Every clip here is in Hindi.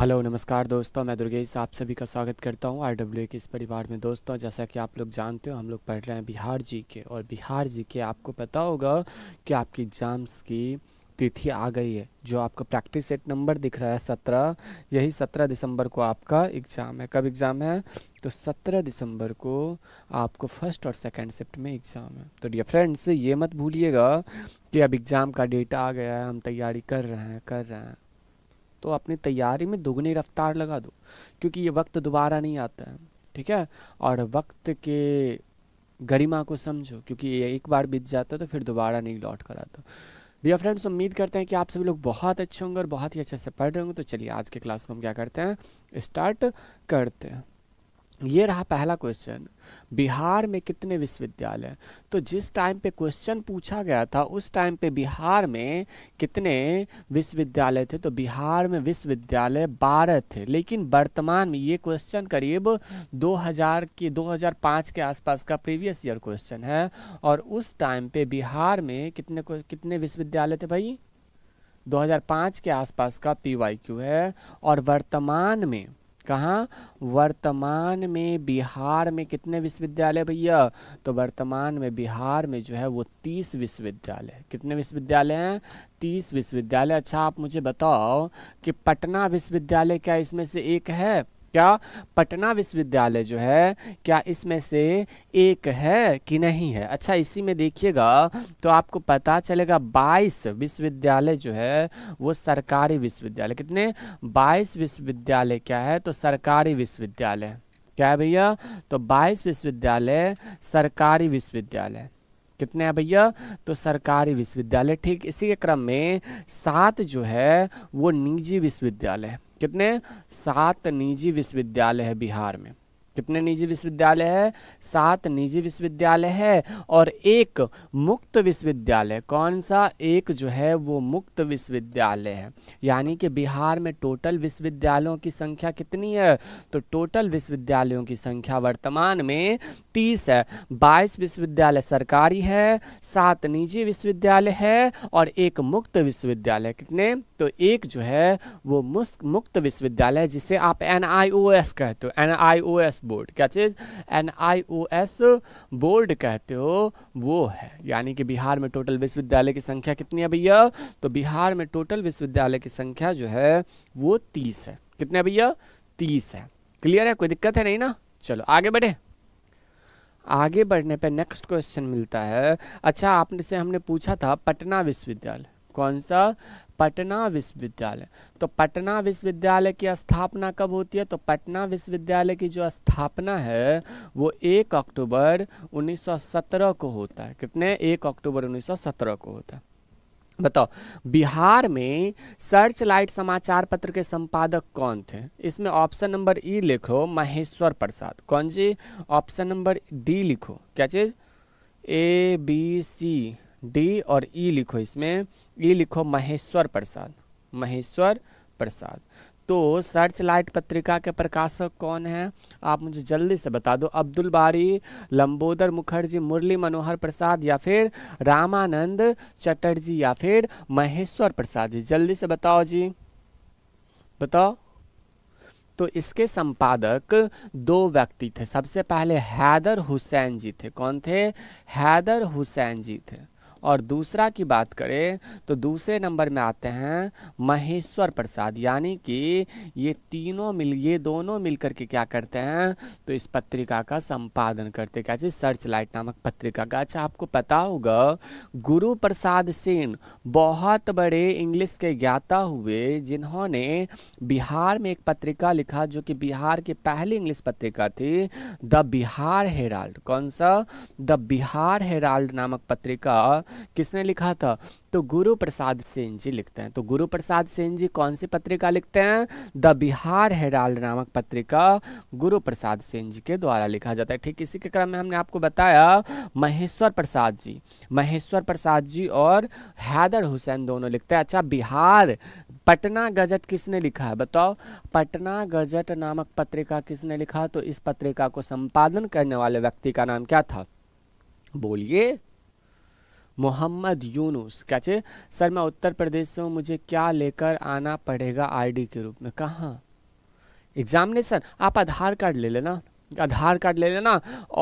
हेलो नमस्कार दोस्तों मैं दुर्गेश आप सभी का स्वागत करता हूं आरडब्ल्यू के इस परिवार में दोस्तों जैसा कि आप लोग जानते हो हम लोग पढ़ रहे हैं बिहार जी के और बिहार जी के आपको पता होगा कि आपकी एग्ज़ाम्स की तिथि आ गई है जो आपका प्रैक्टिस सेट नंबर दिख रहा है सत्रह यही सत्रह दिसंबर को आपका एग्ज़ाम है कब एग्ज़ाम है तो सत्रह दिसंबर को आपको फर्स्ट और सेकेंड शिफ्ट में एग्ज़ाम है तो डियर फ्रेंड्स ये मत भूलिएगा कि अब एग्ज़ाम का डेट आ गया है हम तैयारी कर रहे हैं कर रहे हैं तो अपनी तैयारी में दोगुनी रफ्तार लगा दो क्योंकि ये वक्त दोबारा नहीं आता है ठीक है और वक्त के गरिमा को समझो क्योंकि ये एक बार बीत जाता है तो फिर दोबारा नहीं लौट कर आता डियर फ्रेंड्स उम्मीद करते हैं कि आप सभी लोग बहुत अच्छे होंगे और बहुत ही अच्छे से पढ़ रहे होंगे तो चलिए आज के क्लास को हम क्या करते हैं स्टार्ट करते हैं ये रहा पहला क्वेश्चन बिहार में कितने विश्वविद्यालय तो जिस टाइम पे क्वेश्चन पूछा गया था उस टाइम पे बिहार में कितने विश्वविद्यालय थे तो बिहार में विश्वविद्यालय बारह थे लेकिन वर्तमान में ये क्वेश्चन करीब 2000 के 2005 के आसपास का प्रीवियस ईयर क्वेश्चन है और उस टाइम पे बिहार में कितने कितने विश्वविद्यालय थे भाई 2005 के आसपास का पी है और वर्तमान में कहाँ वर्तमान में बिहार में कितने विश्वविद्यालय भैया तो वर्तमान में बिहार में जो है वो तीस विश्वविद्यालय कितने विश्वविद्यालय हैं तीस विश्वविद्यालय अच्छा आप मुझे बताओ कि पटना विश्वविद्यालय क्या इसमें से एक है क्या पटना विश्वविद्यालय जो है क्या इसमें से एक है कि नहीं है अच्छा इसी में देखिएगा तो आपको पता चलेगा 22 विश्वविद्यालय जो है वो सरकारी विश्वविद्यालय कितने 22 विश्वविद्यालय क्या है तो सरकारी विश्वविद्यालय क्या है भैया तो 22 विश्वविद्यालय सरकारी विश्वविद्यालय कितने हैं भैया तो सरकारी विश्वविद्यालय ठीक इसी के क्रम में सात जो है वो निजी विश्वविद्यालय कितने सात निजी विश्वविद्यालय है बिहार में कितने निजी विश्वविद्यालय है सात निजी विश्वविद्यालय है और एक मुक्त विश्वविद्यालय कौन सा एक जो है वो मुक्त विश्वविद्यालय है यानी कि बिहार में टोटल विश्वविद्यालयों की संख्या कितनी है तो टोटल विश्वविद्यालयों की संख्या वर्तमान में तीस है बाईस विश्वविद्यालय सरकारी है सात निजी विश्वविद्यालय है और एक मुक्त विश्वविद्यालय कितने तो एक जो है वो मुक्त विश्वविद्यालय जिसे आप एन कहते हो एन बोर्ड क्या चीज़ एन बोर्ड कहते हो वो है यानी कि बिहार में टोटल विश्वविद्यालय की संख्या कितनी है भैया तो बिहार में टोटल विश्वविद्यालय की संख्या जो है वो तीस है कितने भैया तीस है क्लियर है कोई दिक्कत है नहीं ना चलो आगे बढ़े आगे बढ़ने पे नेक्स्ट क्वेश्चन मिलता है अच्छा आपने से हमने पूछा था पटना विश्वविद्यालय कौन सा पटना विश्वविद्यालय तो पटना विश्वविद्यालय की स्थापना कब होती है तो पटना विश्वविद्यालय की जो स्थापना है वो एक अक्टूबर 1917 को होता है कितने एक अक्टूबर 1917 को होता है बताओ बिहार में सर्च लाइट समाचार पत्र के संपादक कौन थे इसमें ऑप्शन नंबर ई लिखो महेश्वर प्रसाद कौन जी ऑप्शन नंबर डी लिखो क्या चीज़ ए बी सी डी और ई e लिखो इसमें ई e लिखो महेश्वर प्रसाद महेश्वर प्रसाद तो सर्च लाइट पत्रिका के प्रकाशक कौन है आप मुझे जल्दी से बता दो अब्दुल बारी लंबोदर मुखर्जी मुरली मनोहर प्रसाद या फिर रामानंद चटर्जी या फिर महेश्वर प्रसाद जी जल्दी से बताओ जी बताओ तो इसके संपादक दो व्यक्ति थे सबसे पहले हैदर हुसैन जी थे कौन थे हैदर हुसैन जी थे और दूसरा की बात करें तो दूसरे नंबर में आते हैं महेश्वर प्रसाद यानी कि ये तीनों मिल ये दोनों मिलकर के क्या करते हैं तो इस पत्रिका का संपादन करते क्या चीज़ सर्च लाइट नामक पत्रिका का अच्छा आपको पता होगा गुरु प्रसाद सेन बहुत बड़े इंग्लिश के ज्ञाता हुए जिन्होंने बिहार में एक पत्रिका लिखा जो कि बिहार की पहली इंग्लिश पत्रिका थी द बिहार हेराल्ड कौन सा द बिहार हेराल्ड नामक पत्रिका किसने लिखा था तो गुरु प्रसाद सेन जी लिखते हैं तो गुरु प्रसाद सेन जी कौन सी पत्रिका लिखते हैं द बिहार हेराल नामक पत्रिका गुरु प्रसाद सेन जी के द्वारा लिखा जाता है ठीक इसी के क्रम में हमने आपको बताया महेश्वर प्रसाद जी महेश्वर प्रसाद जी और हैदर हुसैन दोनों लिखते हैं अच्छा बिहार पटना गजट किसने लिखा है बताओ पटना गजट नामक पत्रिका किसने लिखा तो इस पत्रिका को संपादन करने वाले व्यक्ति का नाम क्या था बोलिए मोहम्मद यूनुस चाहिए सर मैं उत्तर प्रदेश से हूँ मुझे क्या लेकर आना पड़ेगा आईडी के रूप में कहाँ एग्जामिनेशन आप आधार कार्ड ले लेना आधार कार्ड ले लेना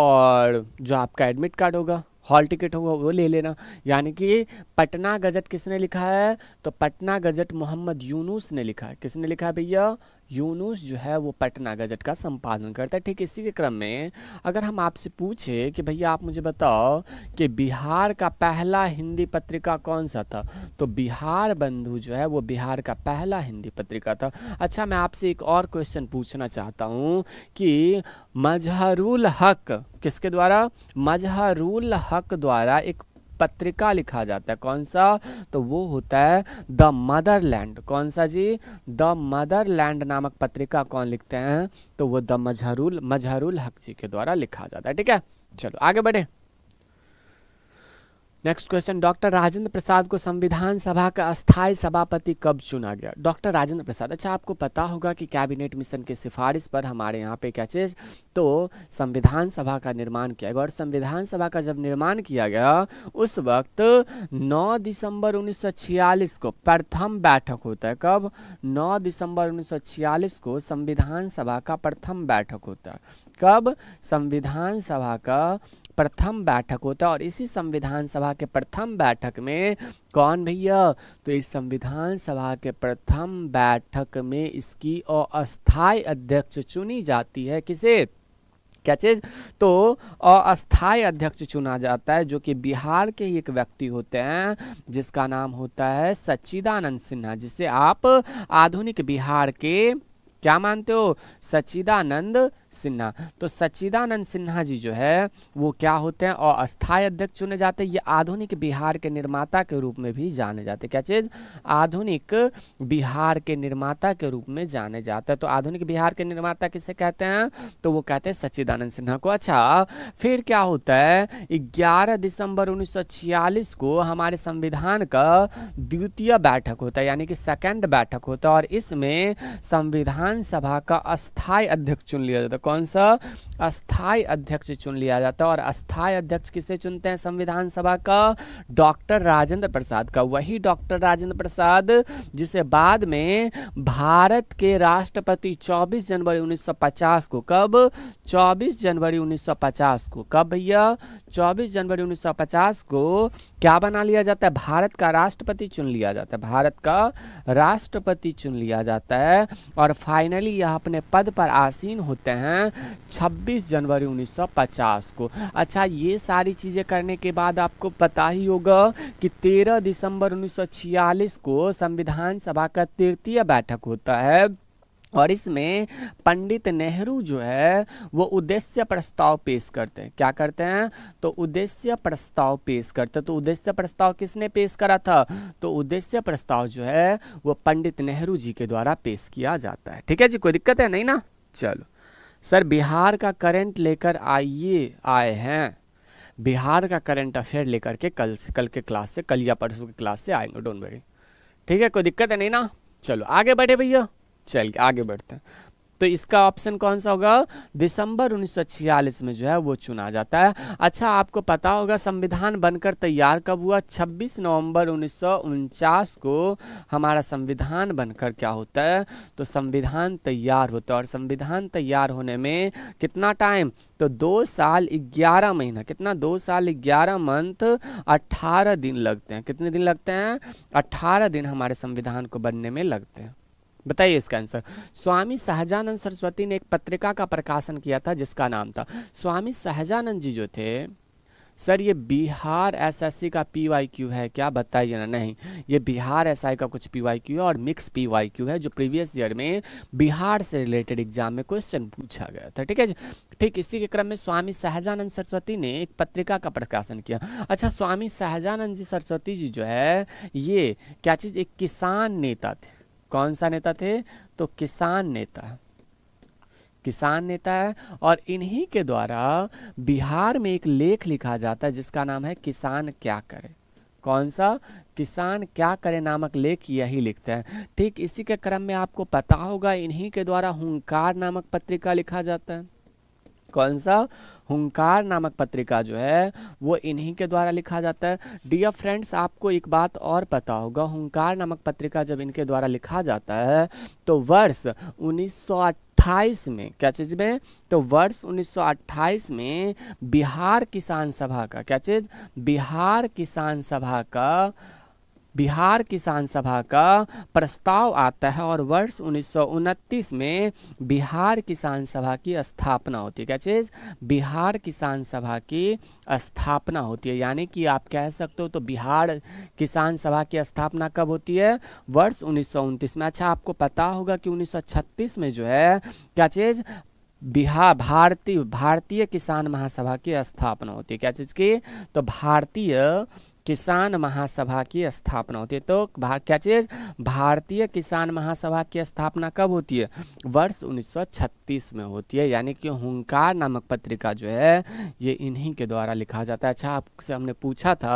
और जो आपका एडमिट कार्ड होगा हॉल टिकट होगा वो ले लेना यानी कि पटना गजट किसने लिखा है तो पटना गजट मोहम्मद यूनुस ने लिखा है किसने लिखा है भैया यूनुस जो है वो पटना गजट का संपादन करता है ठीक इसी के क्रम में अगर हम आपसे पूछे कि भैया आप मुझे बताओ कि बिहार का पहला हिंदी पत्रिका कौन सा था तो बिहार बंधु जो है वो बिहार का पहला हिंदी पत्रिका था अच्छा मैं आपसे एक और क्वेश्चन पूछना चाहता हूँ कि मजहरुल हक किसके द्वारा मजहरुल हक द्वारा एक पत्रिका लिखा जाता है कौन सा तो वो होता है द मदरलैंड कौन सा जी द मदरलैंड नामक पत्रिका कौन लिखते हैं तो वो द मजहरुल मजहरुल हक जी के द्वारा लिखा जाता है ठीक है चलो आगे बढ़े next question doctor Rajendra Prasad को संविधान सभा का अस्थायी सभापति कब चुना गया डॉक्टर राजेंद्र प्रसाद अच्छा आपको पता होगा कि कैबिनेट मिशन की सिफारिश पर हमारे यहाँ पे क्या चीज़ तो संविधान सभा का निर्माण किया गया और संविधान सभा का जब निर्माण किया गया उस वक्त 9 दिसंबर 1946 को प्रथम बैठक होता है कब नौ दिसंबर उन्नीस को संविधान सभा का प्रथम बैठक होता है कब संविधान सभा का प्रथम बैठक होता है और इसी संविधान सभा के प्रथम बैठक में कौन भैया तो इस संविधान सभा के प्रथम बैठक में इसकी अस्थाई अध्यक्ष चुनी जाती है किसे क्या चीज तो अस्थायी अध्यक्ष चुना जाता है जो कि बिहार के ही एक व्यक्ति होते हैं जिसका नाम होता है सच्चिदानंद सिन्हा जिसे आप आधुनिक बिहार के क्या मानते हो सच्चिदानंद सिन्हा तो सच्चिदानंद सिन्हा जी जो है वो क्या होते हैं और अस्थायी अध्यक्ष चुने जाते हैं ये आधुनिक बिहार के निर्माता के रूप में भी जाने जाते क्या चीज़ आधुनिक बिहार के निर्माता के रूप में जाने जाते हैं तो आधुनिक बिहार के निर्माता किसे कहते हैं तो वो कहते हैं सच्चिदानंद सिन्हा को अच्छा फिर क्या होता है ग्यारह दिसंबर उन्नीस को हमारे संविधान का द्वितीय बैठक होता है यानी कि सेकेंड बैठक होता है और इसमें संविधान सभा का अस्थायी अध्यक्ष चुन लिया जाता है कौन सा अस्थाई अध्यक्ष चुन लिया जाता है और अस्थाई अध्यक्ष किसे चुनते हैं संविधान सभा का डॉक्टर राजेंद्र प्रसाद का वही डॉक्टर राजेंद्र प्रसाद जिसे बाद में भारत के राष्ट्रपति 24 जनवरी 1950 को कब 24 जनवरी 1950 को कब भैया 24 जनवरी 1950 को क्या बना लिया जाता है भारत का राष्ट्रपति चुन लिया जाता है भारत का राष्ट्रपति चुन लिया जाता है और फाइनली यह अपने पद पर आसीन होते हैं हैं 26 जनवरी 1950 को अच्छा ये सारी चीज़ें करने के बाद आपको पता ही होगा कि 13 दिसंबर 1946 को संविधान सभा का तृतीय बैठक होता है और इसमें पंडित नेहरू जो है वो उद्देश्य प्रस्ताव पेश करते हैं क्या करते हैं तो उद्देश्य प्रस्ताव पेश करते हैं तो उद्देश्य प्रस्ताव किसने पेश करा था तो उद्देश्य प्रस्ताव जो है वो पंडित नेहरू जी के द्वारा पेश किया जाता है ठीक है जी कोई दिक्कत है नहीं ना चलो सर बिहार का करंट लेकर आइए आए हैं बिहार का करंट अफेयर लेकर के कल से कल के क्लास से कल या परसों के क्लास से आएंगे डोंट वरी ठीक है कोई दिक्कत है नहीं ना चलो आगे बढ़े भैया चल आगे बढ़ते हैं तो इसका ऑप्शन कौन सा होगा दिसंबर 1946 में जो है वो चुना जाता है अच्छा आपको पता होगा संविधान बनकर तैयार कब हुआ 26 नवंबर उन्नीस को हमारा संविधान बनकर क्या होता है तो संविधान तैयार होता है और संविधान तैयार होने में कितना टाइम तो दो साल ग्यारह महीना कितना दो साल ग्यारह मंथ अट्ठारह दिन लगते हैं कितने दिन लगते हैं अट्ठारह दिन हमारे संविधान को बनने में लगते हैं बताइए इसका आंसर स्वामी सहजानंद सरस्वती ने एक पत्रिका का प्रकाशन किया था जिसका नाम था स्वामी सहजानंद जी जो थे सर ये बिहार एसएससी का पीवाईक्यू है क्या बताइए ना नहीं ये बिहार एसआई का कुछ पीवाईक्यू है और मिक्स पीवाईक्यू है जो प्रीवियस ईयर में बिहार से रिलेटेड एग्जाम में क्वेश्चन पूछा गया था ठीक है ठीक इसी के क्रम में स्वामी सहजानंद सरस्वती ने एक पत्रिका का प्रकाशन किया अच्छा स्वामी सहजानंद जी सरस्वती जी जो है ये क्या चीज़ एक किसान नेता थे कौन सा नेता थे तो किसान नेता किसान नेता है और इन्हीं के द्वारा बिहार में एक लेख लिखा जाता है जिसका नाम है किसान क्या करे कौन सा किसान क्या करे नामक लेख यही लिखते हैं ठीक इसी के क्रम में आपको पता होगा इन्हीं के द्वारा हुंकार नामक पत्रिका लिखा जाता है कौन सा हुंकार नामक पत्रिका जो है वो इन्हीं के द्वारा लिखा जाता है डियर फ्रेंड्स आपको एक बात और पता होगा हुंकार नामक पत्रिका जब इनके द्वारा लिखा जाता है तो वर्ष उन्नीस अट्ठाईस में क्या चीज़ में तो वर्ष 1928 में बिहार किसान सभा का क्या चीज़ बिहार किसान सभा का बिहार किसान सभा का प्रस्ताव आता है और वर्ष उन्नीस में बिहार किसान सभा की स्थापना होती है क्या चीज़ बिहार किसान सभा की स्थापना होती है यानी कि आप कह सकते हो तो बिहार किसान सभा की स्थापना कब होती है वर्ष उन्नीस में अच्छा आपको पता होगा कि उन्नीस में जो है क्या चीज़ बिहार भारतीय भारतीय किसान महासभा की स्थापना होती है क्या चीज़ की तो भारतीय किसान महासभा की स्थापना होती है तो भार, क्या चीज़ भारतीय किसान महासभा की स्थापना कब होती है वर्ष 1936 में होती है यानी कि हुंकार नामक पत्रिका जो है ये इन्हीं के द्वारा लिखा जाता है अच्छा आपसे हमने पूछा था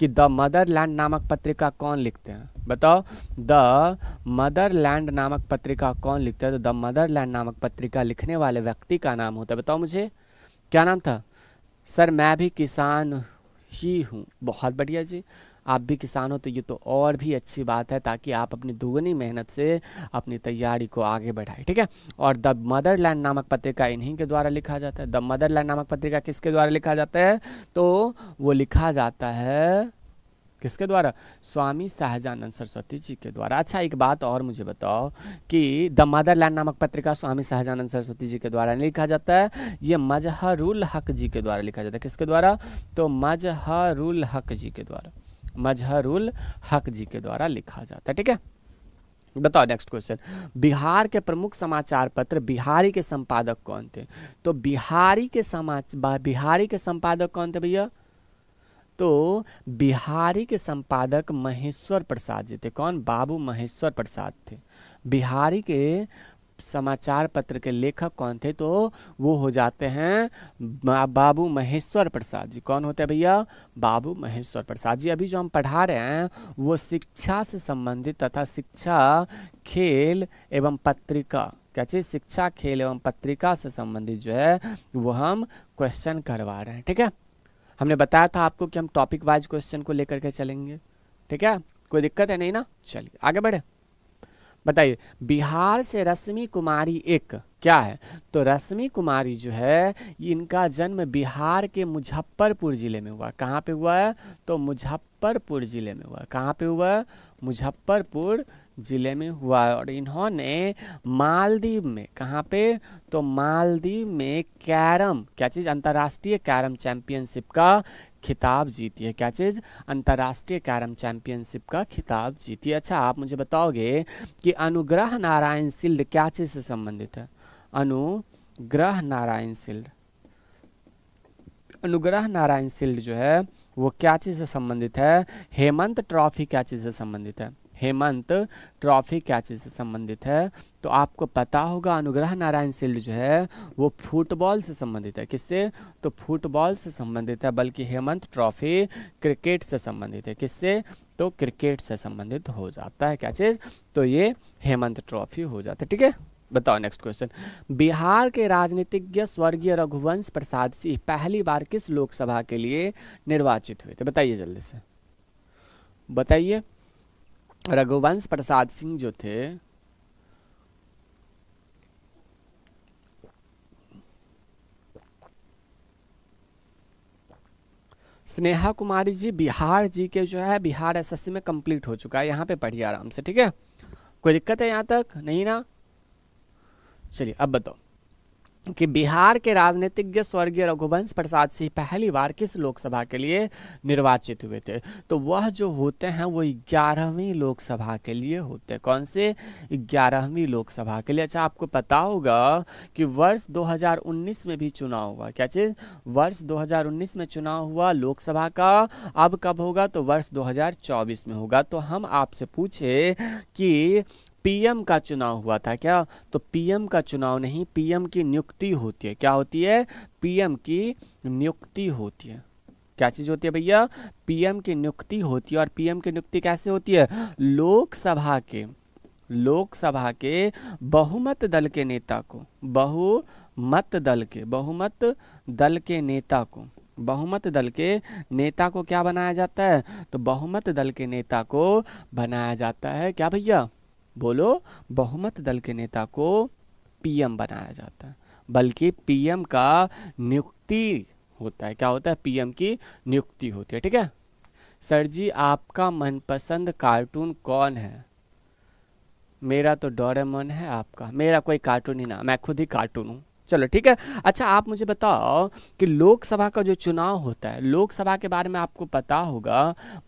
कि द मदरलैंड नामक पत्रिका कौन लिखते हैं बताओ द मदरलैंड नामक पत्रिका कौन लिखता है तो द मदरलैंड नामक पत्रिका लिखने वाले व्यक्ति का नाम होता है बताओ मुझे क्या नाम था सर मैं भी किसान ही हूँ बहुत बढ़िया जी आप भी किसान हो तो ये तो और भी अच्छी बात है ताकि आप अपनी दुगनी मेहनत से अपनी तैयारी को आगे बढ़ाएं ठीक है और द मदरलैंड नामक पत्रिका इन्हीं के द्वारा लिखा जाता है द मदरलैंड नामक पत्रिका किसके द्वारा लिखा जाता है तो वो लिखा जाता है किसके द्वारा स्वामी शाहजानंद सरस्वती जी के द्वारा अच्छा एक बात और मुझे बताओ कि द मदरलैंड नामक पत्रिका स्वामी शाहजानंद सरस्वती जी के द्वारा नहीं लिखा जाता है ये मजहरुल हक जी के द्वारा लिखा जाता है किसके द्वारा तो मजहरुल हक जी के द्वारा मजहरुल हक जी के द्वारा लिखा जाता है ठीक है बताओ नेक्स्ट क्वेश्चन बिहार के प्रमुख समाचार पत्र बिहारी के संपादक कौन थे तो बिहारी के समाचार बिहारी के संपादक कौन थे भैया तो बिहारी के संपादक महेश्वर प्रसाद जी थे कौन बाबू महेश्वर प्रसाद थे बिहारी के समाचार पत्र के लेखक कौन थे तो वो हो जाते हैं बाबू महेश्वर प्रसाद जी कौन होते हैं भैया बाबू महेश्वर प्रसाद जी अभी जो हम पढ़ा रहे हैं वो शिक्षा से संबंधित तथा शिक्षा खेल एवं पत्रिका क्या चीज़ शिक्षा खेल एवं पत्रिका से संबंधित जो है वो हम क्वेश्चन करवा रहे हैं ठीक है हमने बताया था आपको कि हम टॉपिक वाइज क्वेश्चन को लेकर के चलेंगे ठीक है कोई दिक्कत है नहीं ना चलिए आगे बढ़े बताइए बिहार से रश्मि कुमारी एक क्या है तो रश्मि कुमारी जो है इनका जन्म बिहार के मुजफ्फरपुर ज़िले में हुआ कहाँ पे हुआ है तो मुजफ्फरपुर ज़िले में हुआ कहाँ पे हुआ है मुजफ्फरपुर जिले में हुआ और इन्होंने मालदीव में कहाँ पे तो मालदीव में कैरम क्या चीज़ अंतर्राष्ट्रीय कैरम चैंपियनशिप का खिताब जीती है क्या चीज़ अंतर्राष्ट्रीय कैरम चैंपियनशिप का खिताब जीती है अच्छा आप मुझे बताओगे कि अनुग्रह नारायण शिल्ड क्या चीज़ से संबंधित है अनुग्रह नारायण शिल्ड अनुग्रह नारायण शिल्ड जो है वो क्या चीज़ से संबंधित है हेमंत ट्रॉफी क्या चीज़ से संबंधित है हेमंत ट्रॉफी क्या चीज़ से संबंधित है तो आपको पता होगा अनुग्रह नारायण शील्ड जो है वो फुटबॉल से संबंधित है किससे तो फुटबॉल से संबंधित है बल्कि हेमंत ट्रॉफी क्रिकेट से संबंधित है किससे तो क्रिकेट से संबंधित हो जाता है क्या चीज़ तो ये हेमंत ट्रॉफी हो जाता है ठीक है बताओ नेक्स्ट क्वेश्चन बिहार के राजनीतिज्ञ स्वर्गीय रघुवंश प्रसाद सिंह पहली बार किस लोकसभा के लिए निर्वाचित हुए थे बताइए जल्दी से बताइए रघुवंश प्रसाद सिंह जो थे स्नेहा कुमारी जी बिहार जी के जो है बिहार एसएससी में कंप्लीट हो चुका है यहाँ पे पढ़िए आराम से ठीक है कोई दिक्कत है यहाँ तक नहीं ना चलिए अब बताओ कि बिहार के राजनीतिज्ञ स्वर्गीय रघुवंश प्रसाद सिंह पहली बार किस लोकसभा के लिए निर्वाचित हुए थे तो वह जो होते हैं वो ग्यारहवीं लोकसभा के लिए होते हैं कौन से ग्यारहवीं लोकसभा के लिए अच्छा आपको पता होगा कि वर्ष 2019 में भी चुनाव हुआ क्या चीज़ वर्ष 2019 में चुनाव हुआ लोकसभा का अब कब होगा तो वर्ष दो में होगा तो हम आपसे पूछे कि पीएम का चुनाव हुआ था क्या तो पीएम का चुनाव नहीं पीएम की नियुक्ति होती है क्या होती है पीएम की नियुक्ति होती है क्या चीज होती है भैया पीएम की नियुक्ति होती है और पीएम की नियुक्ति कैसे होती है लोकसभा के लोकसभा के बहुमत दल के नेता को बहुमत दल के बहुमत दल के नेता को बहुमत दल के नेता को क्या बनाया जाता है तो बहुमत दल के नेता को बनाया जाता है क्या भैया बोलो बहुमत दल के नेता को पीएम बनाया जाता है बल्कि पीएम का नियुक्ति होता है क्या होता है पीएम की नियुक्ति होती है ठीक है सर जी आपका मनपसंद कार्टून कौन है मेरा तो डोरेमोन है आपका मेरा कोई कार्टून ही ना मैं खुद ही कार्टून हूँ चलो ठीक है अच्छा आप मुझे बताओ कि लोकसभा का जो चुनाव होता है लोकसभा के बारे में आपको पता होगा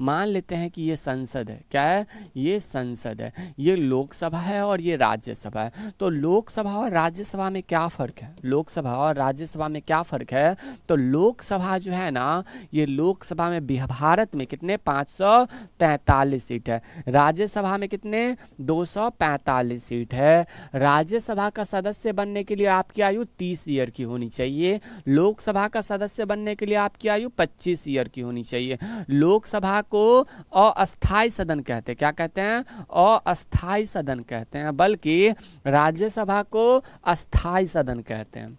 मान लेते हैं कि ये संसद है क्या है ये संसद है ये लोकसभा है और ये राज्यसभा है तो लोकसभा और राज्यसभा में क्या फ़र्क है लोकसभा और राज्यसभा में क्या फ़र्क है तो लोकसभा जो है ना ये लोकसभा में भारत में कितने पाँच सीट है राज्यसभा में कितने पैंतालीस सीट है राज्यसभा का सदस्य बनने के लिए आपकी आयु तीस ईयर की होनी चाहिए लोकसभा का सदस्य बनने के लिए आपकी आयु पच्चीस ईयर की होनी चाहिए लोकसभा को अस्थायी सदन कहते हैं क्या कहते हैं अस्थायी सदन कहते हैं बल्कि राज्यसभा को अस्थायी सदन कहते हैं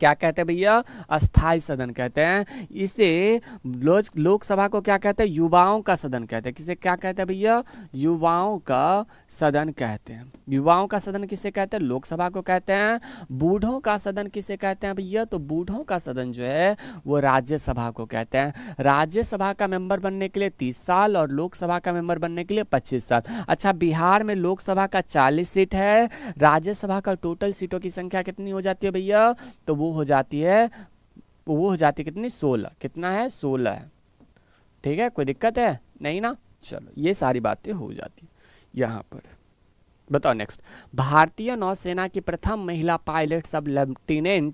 क्या कहते हैं भैया अस्थाई सदन कहते हैं इसे लोकसभा को क्या कहते हैं युवाओं का सदन कहते हैं किसे क्या कहते हैं भैया युवाओं का सदन कहते हैं युवाओं का सदन किसे कहते हैं लोकसभा को कहते हैं बूढ़ों का सदन किसे कहते हैं भैया तो बूढ़ों का सदन जो है वो राज्यसभा को कहते हैं राज्यसभा का मेंबर बनने के लिए तीस साल और लोकसभा का मेंबर बनने के लिए पच्चीस साल अच्छा बिहार में लोकसभा का चालीस सीट है राज्यसभा का टोटल सीटों की संख्या कितनी हो जाती है भैया तो वो हो जाती है वो हो जाती है कितनी सोलह कितना है सोलह है ठीक है कोई दिक्कत है नहीं ना चलो ये सारी बातें हो जाती यहाँ पर बताओ नेक्स्ट भारतीय नौसेना की प्रथम महिला पायलट सब लेफ्टिनेंट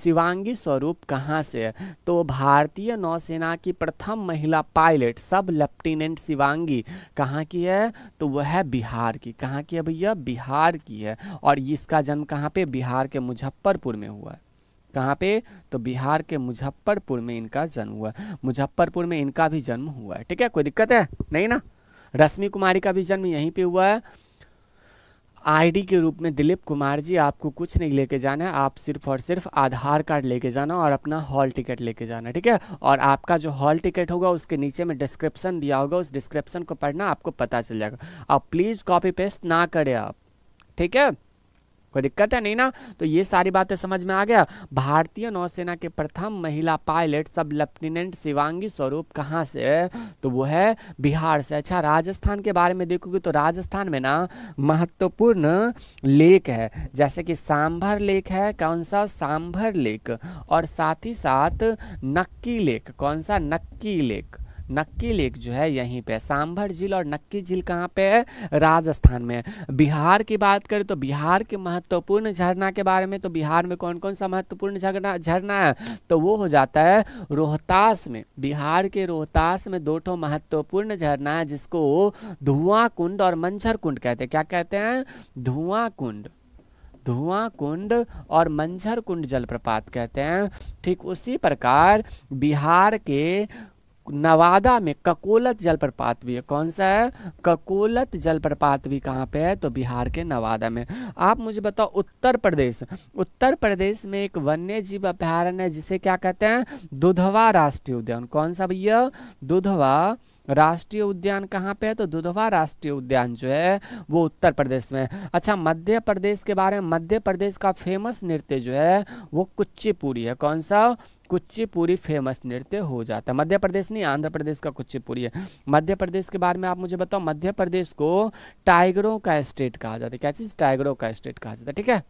शिवांगी स्वरूप कहाँ से है तो भारतीय नौसेना की प्रथम महिला पायलट सब लेफ्टिनेंट शिवांगी कहाँ की है तो वह है बिहार की कहाँ की है भैया बिहार की है और इसका जन्म कहाँ पे बिहार के मुजफ्फरपुर में हुआ है कहाँ पे तो बिहार के मुजफ्फरपुर में इनका जन्म हुआ मुजफ्फरपुर में इनका भी जन्म हुआ है ठीक है कोई दिक्कत है नहीं ना रश्मि कुमारी का भी जन्म यहीं पे हुआ है आईडी के रूप में दिलीप कुमार जी आपको कुछ नहीं लेके जाना है आप सिर्फ और सिर्फ आधार कार्ड लेके जाना और अपना हॉल टिकट लेके जाना ठीक है और आपका जो हॉल टिकट होगा उसके नीचे में डिस्क्रिप्शन दिया होगा उस डिस्क्रिप्शन को पढ़ना आपको पता चल जाएगा आप प्लीज़ कॉपी पेस्ट ना करें आप ठीक है कोई दिक्कत है नहीं ना तो ये सारी बातें समझ में आ गया भारतीय नौसेना के प्रथम महिला पायलट सब लेफ्टिनेंट शिवांगी स्वरूप कहाँ से तो वो है बिहार से अच्छा राजस्थान के बारे में देखोगे तो राजस्थान में ना महत्वपूर्ण लेक है जैसे कि सांभर लेक है कौन सा सांभर लेक और साथ ही साथ नक्की लेक कौन सा नक्की लेक नक्की लेक जो है यहीं पे सांभर झील और नक्की झील कहाँ पे है राजस्थान में बिहार की बात करें तो बिहार के महत्वपूर्ण झरना के बारे में तो बिहार में कौन कौन सा महत्वपूर्ण झरना झरना है तो वो हो जाता है रोहतास में बिहार के रोहतास में दो ठो महत्वपूर्ण झरना है जिसको धुआं कुंड और मंझर कुंड कहते हैं क्या कहते हैं धुआं कुंड धुआं कुंड और मंझर कुंड जलप्रपात कहते हैं ठीक उसी प्रकार बिहार के नवादा में ककोलत जलप्रपात भी है कौन सा है ककोलत जलप्रपात भी कहाँ पे है तो बिहार के नवादा में आप मुझे बताओ उत्तर प्रदेश उत्तर प्रदेश में एक वन्य जीव अभ्यारण्य है जिसे क्या कहते हैं दुधवा राष्ट्रीय उद्यान कौन सा भैया दुधवा राष्ट्रीय उद्यान कहाँ पे है तो दुधवा राष्ट्रीय उद्यान जो है वो उत्तर प्रदेश में है अच्छा मध्य प्रदेश के बारे में मध्य प्रदेश का फेमस नृत्य जो है वो कुचिपुड़ी है कौन सा कुचिपुरी फेमस नृत्य हो जाता है मध्य प्रदेश नहीं आंध्र प्रदेश का कुचिपुरी है मध्य प्रदेश के बारे में आप मुझे बताओ मध्य प्रदेश को टाइगरों का स्टेट कहा जाता है क्या चीज़ टाइगरों का स्टेट कहा जाता है ठीक है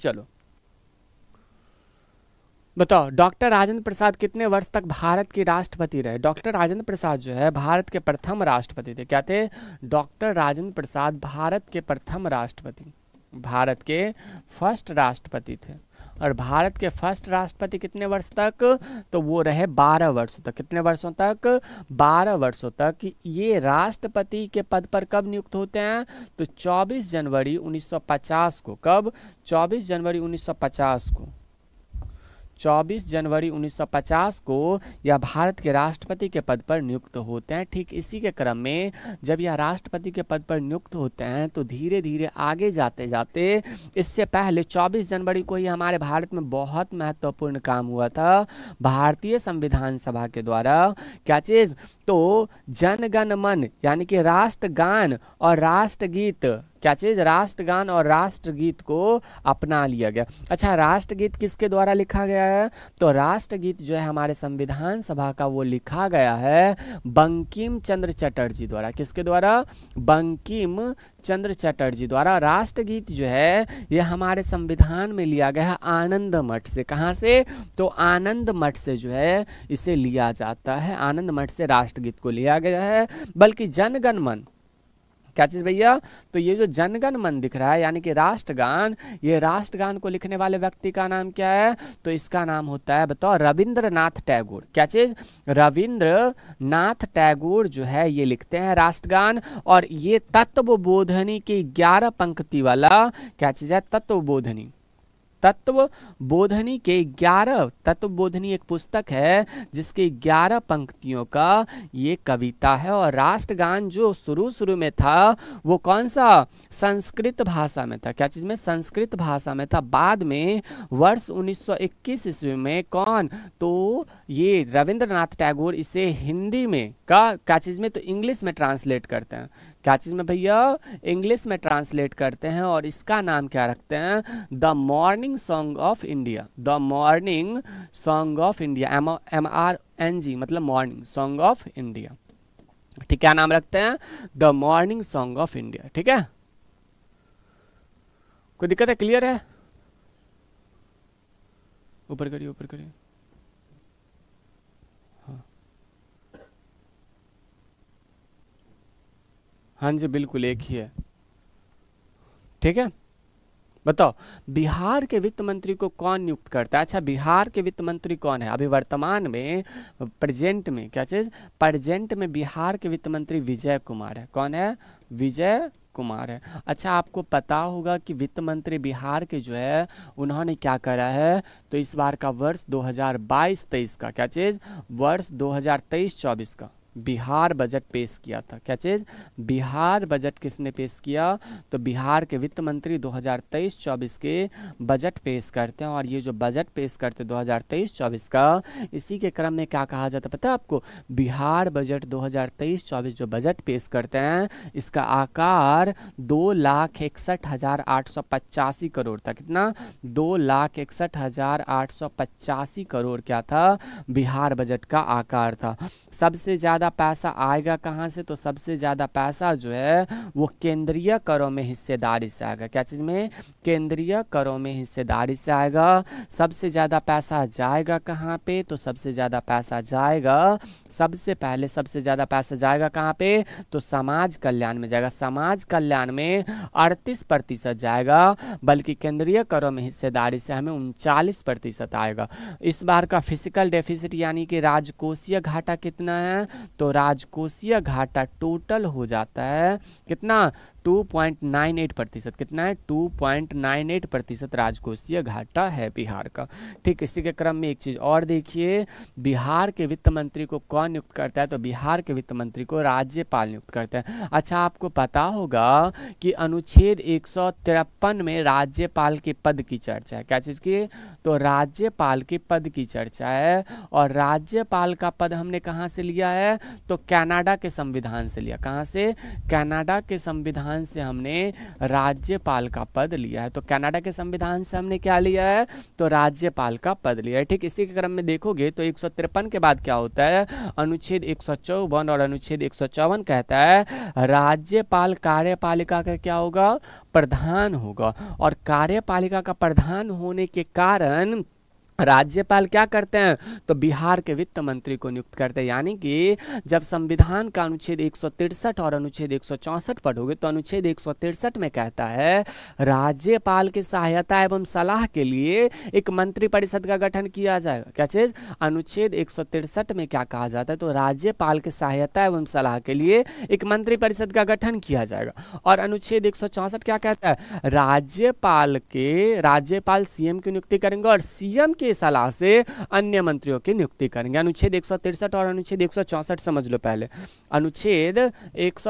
चलो बताओ डॉक्टर राजेंद्र प्रसाद कितने वर्ष तक भारत के राष्ट्रपति रहे डॉक्टर राजेंद्र प्रसाद जो है भारत के प्रथम राष्ट्रपति थे क्या थे डॉक्टर राजेंद्र प्रसाद भारत के प्रथम राष्ट्रपति भारत के फर्स्ट राष्ट्रपति थे और भारत के फर्स्ट राष्ट्रपति कितने वर्ष तक तो वो रहे बारह वर्षों तक कितने वर्षों तक बारह वर्षों तक ये राष्ट्रपति के पद पर कब नियुक्त होते हैं तो 24 जनवरी 1950 को कब 24 जनवरी 1950 को 24 जनवरी 1950 को यह भारत के राष्ट्रपति के पद पर नियुक्त होते हैं ठीक इसी के क्रम में जब यह राष्ट्रपति के पद पर नियुक्त होते हैं तो धीरे धीरे आगे जाते जाते इससे पहले 24 जनवरी को ही हमारे भारत में बहुत महत्वपूर्ण काम हुआ था भारतीय संविधान सभा के द्वारा क्या चीज़ तो जनगण मन यानी कि राष्ट्रगान और राष्ट्रगीत क्या चीज़ राष्ट्रगान और राष्ट्रगीत को अपना लिया गया अच्छा राष्ट्रगीत किसके द्वारा लिखा गया है तो राष्ट्रगीत जो है हमारे संविधान सभा का वो लिखा गया है बंकिम चंद्र चटर्जी द्वारा किसके द्वारा बंकिम चंद्र चटर्जी द्वारा राष्ट्रगीत जो है ये हमारे संविधान में लिया गया है आनंद मठ से कहाँ से तो आनंद मठ से जो है इसे लिया जाता है आनंद मठ से राष्ट्रगीत को लिया गया है बल्कि जनगणमन क्या चीज़ भैया तो ये जो जनगण मन दिख रहा है यानी कि राष्ट्रगान ये राष्ट्रगान को लिखने वाले व्यक्ति का नाम क्या है तो इसका नाम होता है बताओ रविंद्रनाथ टैगोर क्या चीज़ नाथ टैगोर जो है ये लिखते हैं राष्ट्रगान और ये तत्व बोधनी की ग्यारह पंक्ति वाला क्या चीज़ है तत्व बोधनी तत्व बोधनी के ग्यारह तत्व बोधनी एक पुस्तक है जिसके ग्यारह पंक्तियों का ये कविता है और राष्ट्रगान जो शुरू शुरू में था वो कौन सा संस्कृत भाषा में था क्या चीज़ में संस्कृत भाषा में था बाद में वर्ष 1921 ईस्वी में कौन तो ये रविंद्रनाथ टैगोर इसे हिंदी में का क्या चीज़ में तो इंग्लिश में ट्रांसलेट करते हैं क्या चीज़ में भैया इंग्लिश में ट्रांसलेट करते हैं और इसका नाम क्या रखते हैं the morning song of India the morning song of India M M R N G मतलब मॉर्निंग सॉन्ग ऑफ इंडिया ठीक क्या नाम रखते हैं the morning song of India ठीक है कोई दिक्कत है क्लियर है ऊपर करिए ऊपर करिए हाँ जी बिल्कुल एक ही है ठीक है बताओ बिहार के वित्त मंत्री को कौन नियुक्त करता है अच्छा बिहार के वित्त मंत्री कौन है अभी वर्तमान में प्रेजेंट में क्या चीज प्रेजेंट में बिहार के वित्त मंत्री विजय कुमार है कौन है विजय कुमार है अच्छा आपको पता होगा कि वित्त मंत्री बिहार के जो है उन्होंने क्या करा है तो इस बार का वर्ष 2022-23 का क्या चीज़ वर्ष 2023-24 का बिहार बजट पेश किया था क्या चीज़ बिहार बजट किसने पेश किया तो बिहार के वित्त मंत्री 2023-24 के बजट पेश करते हैं और ये जो बजट पेश करते 2023-24 का इसी के क्रम में क्या कहा जाता है पता है आपको बिहार बजट 2023-24 जो बजट पेश करते हैं इसका आकार दो लाख इकसठ हज़ार आठ सौ पचासी करोड़ था कितना दो लाख इकसठ हज़ार आठ सौ पचासी करोड़ क्या था बिहार बजट का आकार था सबसे ज़्यादा ज़्यादा पैसा आएगा कहाँ से तो सबसे ज़्यादा पैसा जो है वो केंद्रीय करों में हिस्सेदारी से आएगा क्या चीज़ में केंद्रीय करों में हिस्सेदारी से आएगा सबसे ज़्यादा पैसा जाएगा कहाँ पे तो सबसे ज़्यादा पैसा जाएगा सबसे पहले सबसे ज़्यादा पैसा जाएगा कहाँ पे तो समाज कल्याण में जाएगा समाज कल्याण में अड़तीस प्रतिशत जाएगा बल्कि केंद्रीय करों में हिस्सेदारी से हमें उनचालीस प्रतिशत आएगा इस बार का फिजिकल डेफिसिट यानी कि राजकोषीय घाटा कितना है तो राजकोषीय घाटा टोटल हो जाता है कितना 2.98 प्रतिशत कितना है 2.98 प्रतिशत राजकोषीय घाटा है बिहार का ठीक इसी के क्रम में एक चीज़ और देखिए बिहार के वित्त मंत्री को कौन नियुक्त करता है तो बिहार के वित्त मंत्री को राज्यपाल नियुक्त करता है अच्छा आपको पता होगा कि अनुच्छेद एक में राज्यपाल के पद की चर्चा है क्या चीज़ की तो राज्यपाल के पद की चर्चा है और राज्यपाल का पद हमने कहाँ से लिया है तो कैनाडा के संविधान से लिया कहाँ से कैनाडा के संविधान संविधान से हमने राज्यपाल का पद लिया है तो कनाडा के संविधान से हमने क्या लिया है तो राज्यपाल का पद लिया है ठीक इसी के क्रम में देखोगे तो एक के बाद क्या होता है अनुच्छेद एक और अनुच्छेद एक कहता है राज्यपाल कार्यपालिका का क्या होगा प्रधान होगा और कार्यपालिका का प्रधान होने के कारण राज्यपाल क्या करते हैं तो बिहार के वित्त मंत्री को नियुक्त करते हैं यानी कि जब संविधान का अनुच्छेद एक और अनुच्छेद एक पढ़ोगे तो अनुच्छेद एक में कहता है राज्यपाल की सहायता एवं सलाह के लिए एक मंत्रिपरिषद का गठन किया जाएगा क्या चीज अनुच्छेद एक में क्या कहा जाता है तो राज्यपाल की सहायता एवं सलाह के लिए एक मंत्रिपरिषद का गठन किया जाएगा और अनुच्छेद एक क्या कहता है राज्यपाल के राज्यपाल सीएम की नियुक्ति करेंगे और सीएम के की सलाह से अन्य मंत्रियों की नियुक्ति करेंगे अनुच्छेद एक और अनुच्छेद एक समझ लो पहले अनुच्छेद एक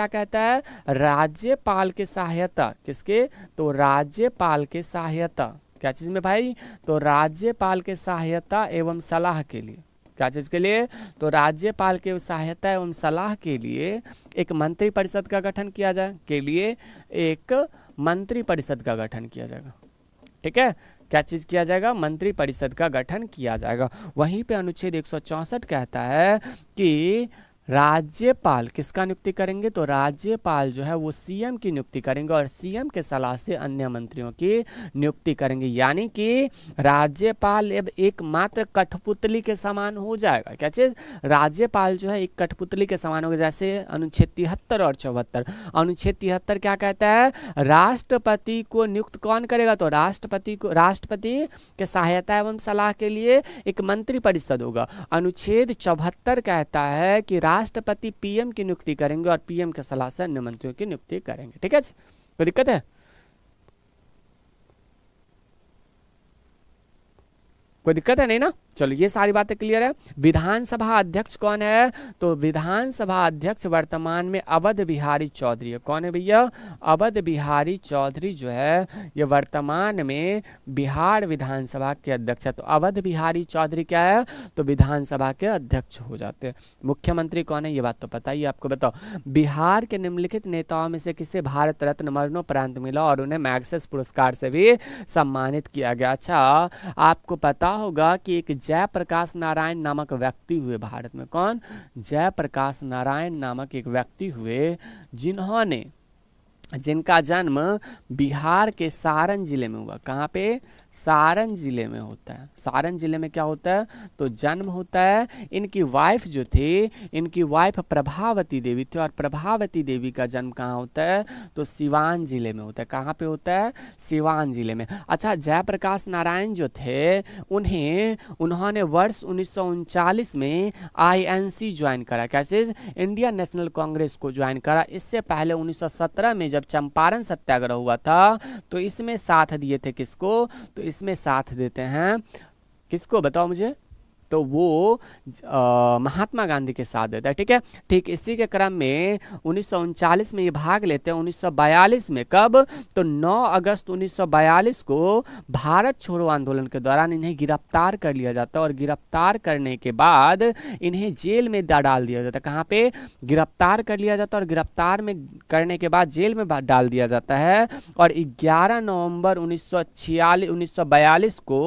क्या कहता है राज्यपाल के सहायता किसके तो राज्यपाल के सहायता क्या चीज़ में भाई तो राज्यपाल के सहायता एवं सलाह के लिए क्या चीज़ के लिए तो राज्यपाल के सहायता एवं सलाह के लिए एक मंत्री परिषद का गठन किया जाए के लिए एक मंत्री परिषद का गठन किया जाएगा ठीक है क्या चीज़ किया जाएगा मंत्री परिषद का गठन किया जाएगा वहीं पे अनुच्छेद एक कहता है कि राज्यपाल किसका नियुक्ति करेंगे तो राज्यपाल जो है वो सीएम की नियुक्ति करेंगे और सीएम के सलाह से अन्य मंत्रियों की नियुक्ति करेंगे यानी कि राज्यपाल अब एकमात्र कठपुतली के समान हो जाएगा क्या चीज राज्यपाल जो है एक कठपुतली के समान होगा जैसे अनुच्छेद तिहत्तर और चौहत्तर अनुच्छेद तिहत्तर क्या कहता है राष्ट्रपति को नियुक्त कौन करेगा तो राष्ट्रपति को राष्ट्रपति के सहायता एवं सलाह के लिए एक मंत्रिपरिषद होगा अनुच्छेद चौहत्तर कहता है कि राष्ट्र राष्ट्रपति पीएम की नियुक्ति करेंगे और पीएम के सलाह से अन्य मंत्रियों की नियुक्ति करेंगे ठीक है कोई दिक्कत है कोई दिक्कत है नहीं ना चलो ये सारी बातें क्लियर है विधानसभा अध्यक्ष कौन है तो विधानसभा अध्यक्ष वर्तमान में अवध बिहारी चौधरी है कौन है भैया अवध बिहारी चौधरी जो है ये वर्तमान में बिहार विधानसभा के अध्यक्ष है तो अवध बिहारी चौधरी क्या है तो विधानसभा के अध्यक्ष हो जाते हैं मुख्यमंत्री कौन है ये बात तो पता ही आपको बताओ बिहार के निम्नलिखित नेताओं में से किसे भारत रत्न मरणोपरांत मिला और उन्हें मैगसेस पुरस्कार से भी सम्मानित किया गया अच्छा आपको पता होगा कि एक जयप्रकाश नारायण नामक व्यक्ति हुए भारत में कौन जयप्रकाश नारायण नामक एक व्यक्ति हुए जिन्होंने जिनका जन्म बिहार के सारण जिले में हुआ कहाँ पे सारण जिले में होता है सारण जिले में क्या होता है तो जन्म होता है इनकी वाइफ जो थी इनकी वाइफ प्रभावती देवी थी और प्रभावती देवी का जन्म कहाँ होता है तो सिवान जिले में होता है कहाँ पे होता है सिवान जिले में अच्छा जयप्रकाश नारायण जो थे उन्हें उन्होंने वर्ष उन्नीस में आईएनसी ज्वाइन करा कैसे इंडियन नेशनल कांग्रेस को ज्वाइन करा इससे पहले उन्नीस में जब चंपारण सत्याग्रह हुआ था तो इसमें साथ दिए थे किसको तो तो इसमें साथ देते हैं किसको बताओ मुझे तो वो आ, महात्मा गांधी के साथ देता है ठीक है ठीक इसी के क्रम में उन्नीस में ये भाग लेते हैं उन्नीस में कब तो 9 अगस्त 1942 को भारत छोड़ो आंदोलन के दौरान इन्हें गिरफ्तार कर लिया जाता है और गिरफ्तार करने के बाद इन्हें जेल में डाल दिया जाता है कहाँ पर गिरफ्तार कर लिया जाता है और गिरफ्तार में करने के बाद जेल में डाल दिया जाता है और ग्यारह नवम्बर उन्नीस सौ को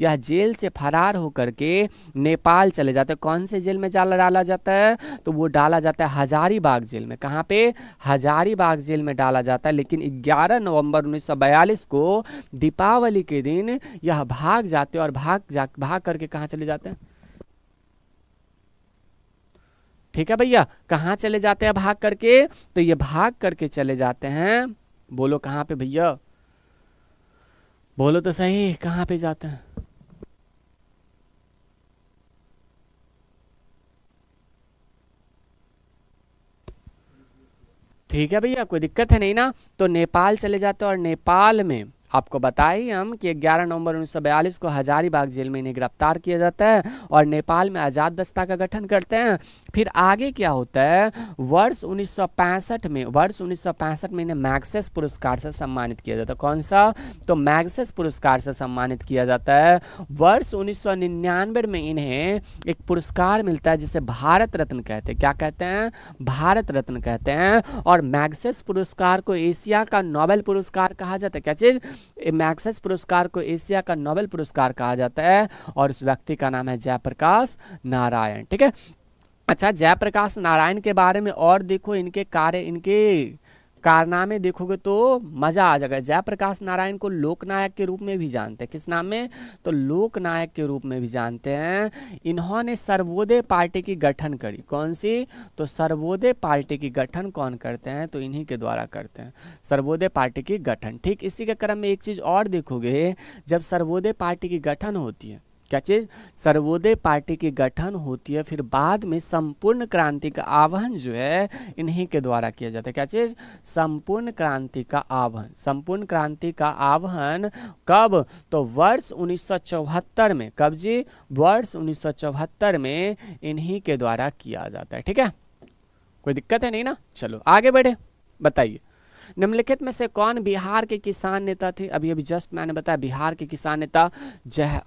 यह जेल से फरार होकर के नेपाल चले जाते हैं कौन से जेल में जाला डाला जाता है तो वो डाला जाता है हजारीबाग जेल में कहाँ पे हजारीबाग जेल में डाला जाता है लेकिन 11 नवंबर 1942 को दीपावली के दिन यह भाग जाते हैं और भाग जा भाग करके कहाँ चले जाते हैं ठीक है भैया कहाँ चले जाते हैं भाग करके तो ये भाग करके चले जाते हैं बोलो कहाँ पे भैया बोलो तो सही कहाँ पे जाते हैं ठीक है भैया कोई दिक्कत है नहीं ना तो नेपाल चले जाते और नेपाल में आपको बताए हम कि 11 नवंबर 1942 को हजारीबाग जेल में इन्हें गिरफ्तार किया जाता है और नेपाल में आज़ाद दस्ता का गठन करते हैं फिर आगे क्या होता है वर्ष 1965 में वर्ष 1965 में इन्हें मैक्सेस पुरस्कार से सम्मानित किया जाता है कौन सा तो मैक्सेस पुरस्कार से सम्मानित किया जाता है वर्ष उन्नीस में इन्हें एक पुरस्कार मिलता है जिसे भारत रत्न कहते हैं क्या कहते हैं भारत रत्न कहते हैं और मैक्सेस पुरस्कार को एशिया का नोबेल पुरस्कार कहा जाता है क्या चीज़ मैक्सेस पुरस्कार को एशिया का नोबेल पुरस्कार कहा जाता है और उस व्यक्ति का नाम है जयप्रकाश नारायण ठीक है अच्छा जयप्रकाश नारायण के बारे में और देखो इनके कार्य इनके कारनामे देखोगे तो मज़ा आ जाएगा जयप्रकाश नारायण को लोकनायक के रूप में भी जानते हैं किस नाम में तो लोकनायक के रूप में भी जानते हैं इन्होंने सर्वोदय पार्टी की गठन करी कौन सी तो सर्वोदय पार्टी की गठन कौन करते हैं तो इन्हीं के द्वारा करते हैं सर्वोदय पार्टी की गठन ठीक इसी के क्रम में एक चीज़ और देखोगे जब सर्वोदय पार्टी की गठन होती है क्या चीज सर्वोदय पार्टी की गठन होती है फिर बाद में संपूर्ण क्रांति का आह्वान जो है इन्हीं के द्वारा किया जाता है क्या चीज संपूर्ण क्रांति का आह्वान संपूर्ण क्रांति का आह्वान कब तो वर्ष 1974 में कब जी वर्ष 1974 में इन्हीं के द्वारा किया जाता है ठीक है कोई दिक्कत है नहीं ना चलो आगे बढ़े बताइए निम्नलिखित में से कौन बिहार के किसान नेता थे अभी अभी जस्ट मैंने बताया बिहार के किसान नेता जय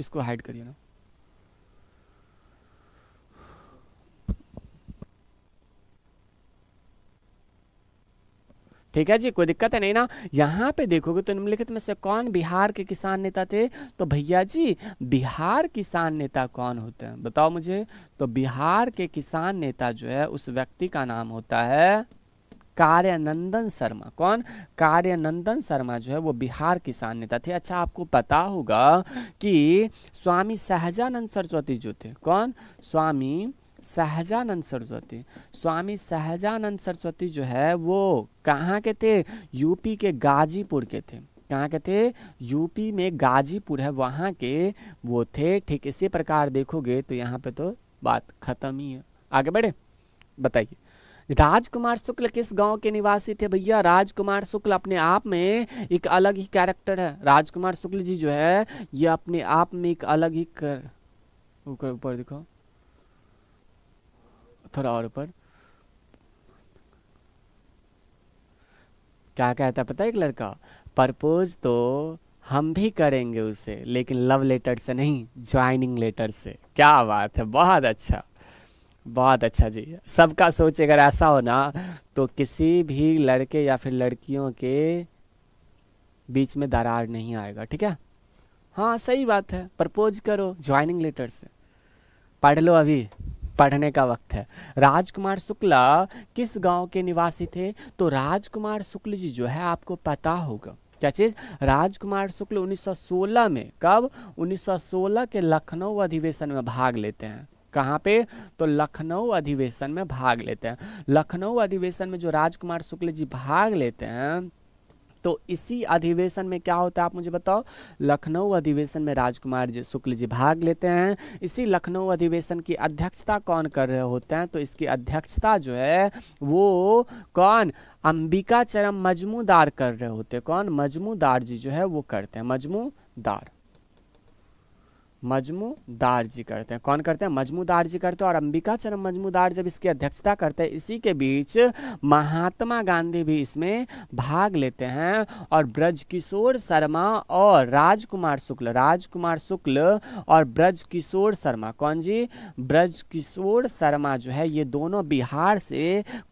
इसको हाइड करिए ना ठीक है जी कोई दिक्कत है नहीं ना यहाँ पे देखोगे तो निम्नलिखित में से कौन बिहार के किसान नेता थे तो भैया जी बिहार किसान नेता कौन होते हैं बताओ मुझे तो बिहार के किसान नेता जो है उस व्यक्ति का नाम होता है कार्यनंदन शर्मा कौन कार्यनंदन शर्मा जो है वो बिहार किसान नेता थे अच्छा आपको पता होगा कि स्वामी सहजानंद सरस्वती जो थे कौन स्वामी सहजानंद सरस्वती स्वामी सहजानंद सरस्वती जो है वो कहाँ के थे यूपी के गाजीपुर के थे कहाँ के थे यूपी में गाजीपुर है वहाँ के वो थे ठीक इसी प्रकार देखोगे तो यहाँ पे तो बात खत्म ही है आगे बढ़े बताइए राजकुमार शुक्ल किस गांव के निवासी थे भैया राजकुमार शुक्ल अपने आप में एक अलग ही कैरेक्टर है राजकुमार शुक्ल जी जो है ये अपने आप में एक अलग ही कर ऊपर देखो थोड़ा और ऊपर क्या कहता है पता है एक लड़का परपोज तो हम भी करेंगे उसे लेकिन लव लेटर से नहीं ज्वाइनिंग लेटर से क्या बात है बहुत अच्छा बहुत अच्छा जी सबका सोच अगर ऐसा हो ना तो किसी भी लड़के या फिर लड़कियों के बीच में दरार नहीं आएगा ठीक है हाँ सही बात है प्रपोज करो ज्वाइनिंग लेटर से पढ़ लो अभी पढ़ने का वक्त है राजकुमार शुक्ला किस गांव के निवासी थे तो राजकुमार शुक्ल जी जो है आपको पता होगा क्या चीज़ राजकुमार शुक्ल 1916 में कब 1916 के लखनऊ अधिवेशन में भाग लेते हैं कहाँ पे तो लखनऊ अधिवेशन में भाग लेते हैं लखनऊ अधिवेशन में जो राजकुमार शुक्ल जी भाग लेते हैं तो इसी अधिवेशन में क्या होता है आप मुझे बताओ लखनऊ अधिवेशन में राजकुमार जी शुक्ल जी भाग लेते हैं इसी लखनऊ अधिवेशन की अध्यक्षता कौन कर रहे होते हैं तो इसकी अध्यक्षता जो है वो कौन अंबिका चरम मजमूदार कर रहे होते हैं कौन मजमूदार जी जो है वो करते हैं मजमूदार मजमू दारजी करते हैं कौन करते हैं मजमू दारजी करते हैं और अंबिका चरण मजमू जब इसकी अध्यक्षता करते हैं इसी के बीच महात्मा गांधी भी इसमें भाग लेते हैं और ब्रज किशोर शर्मा और राजकुमार शुक्ल राजकुमार शुक्ल और ब्रज किशोर शर्मा कौन जी ब्रज किशोर शर्मा जो है ये दोनों बिहार से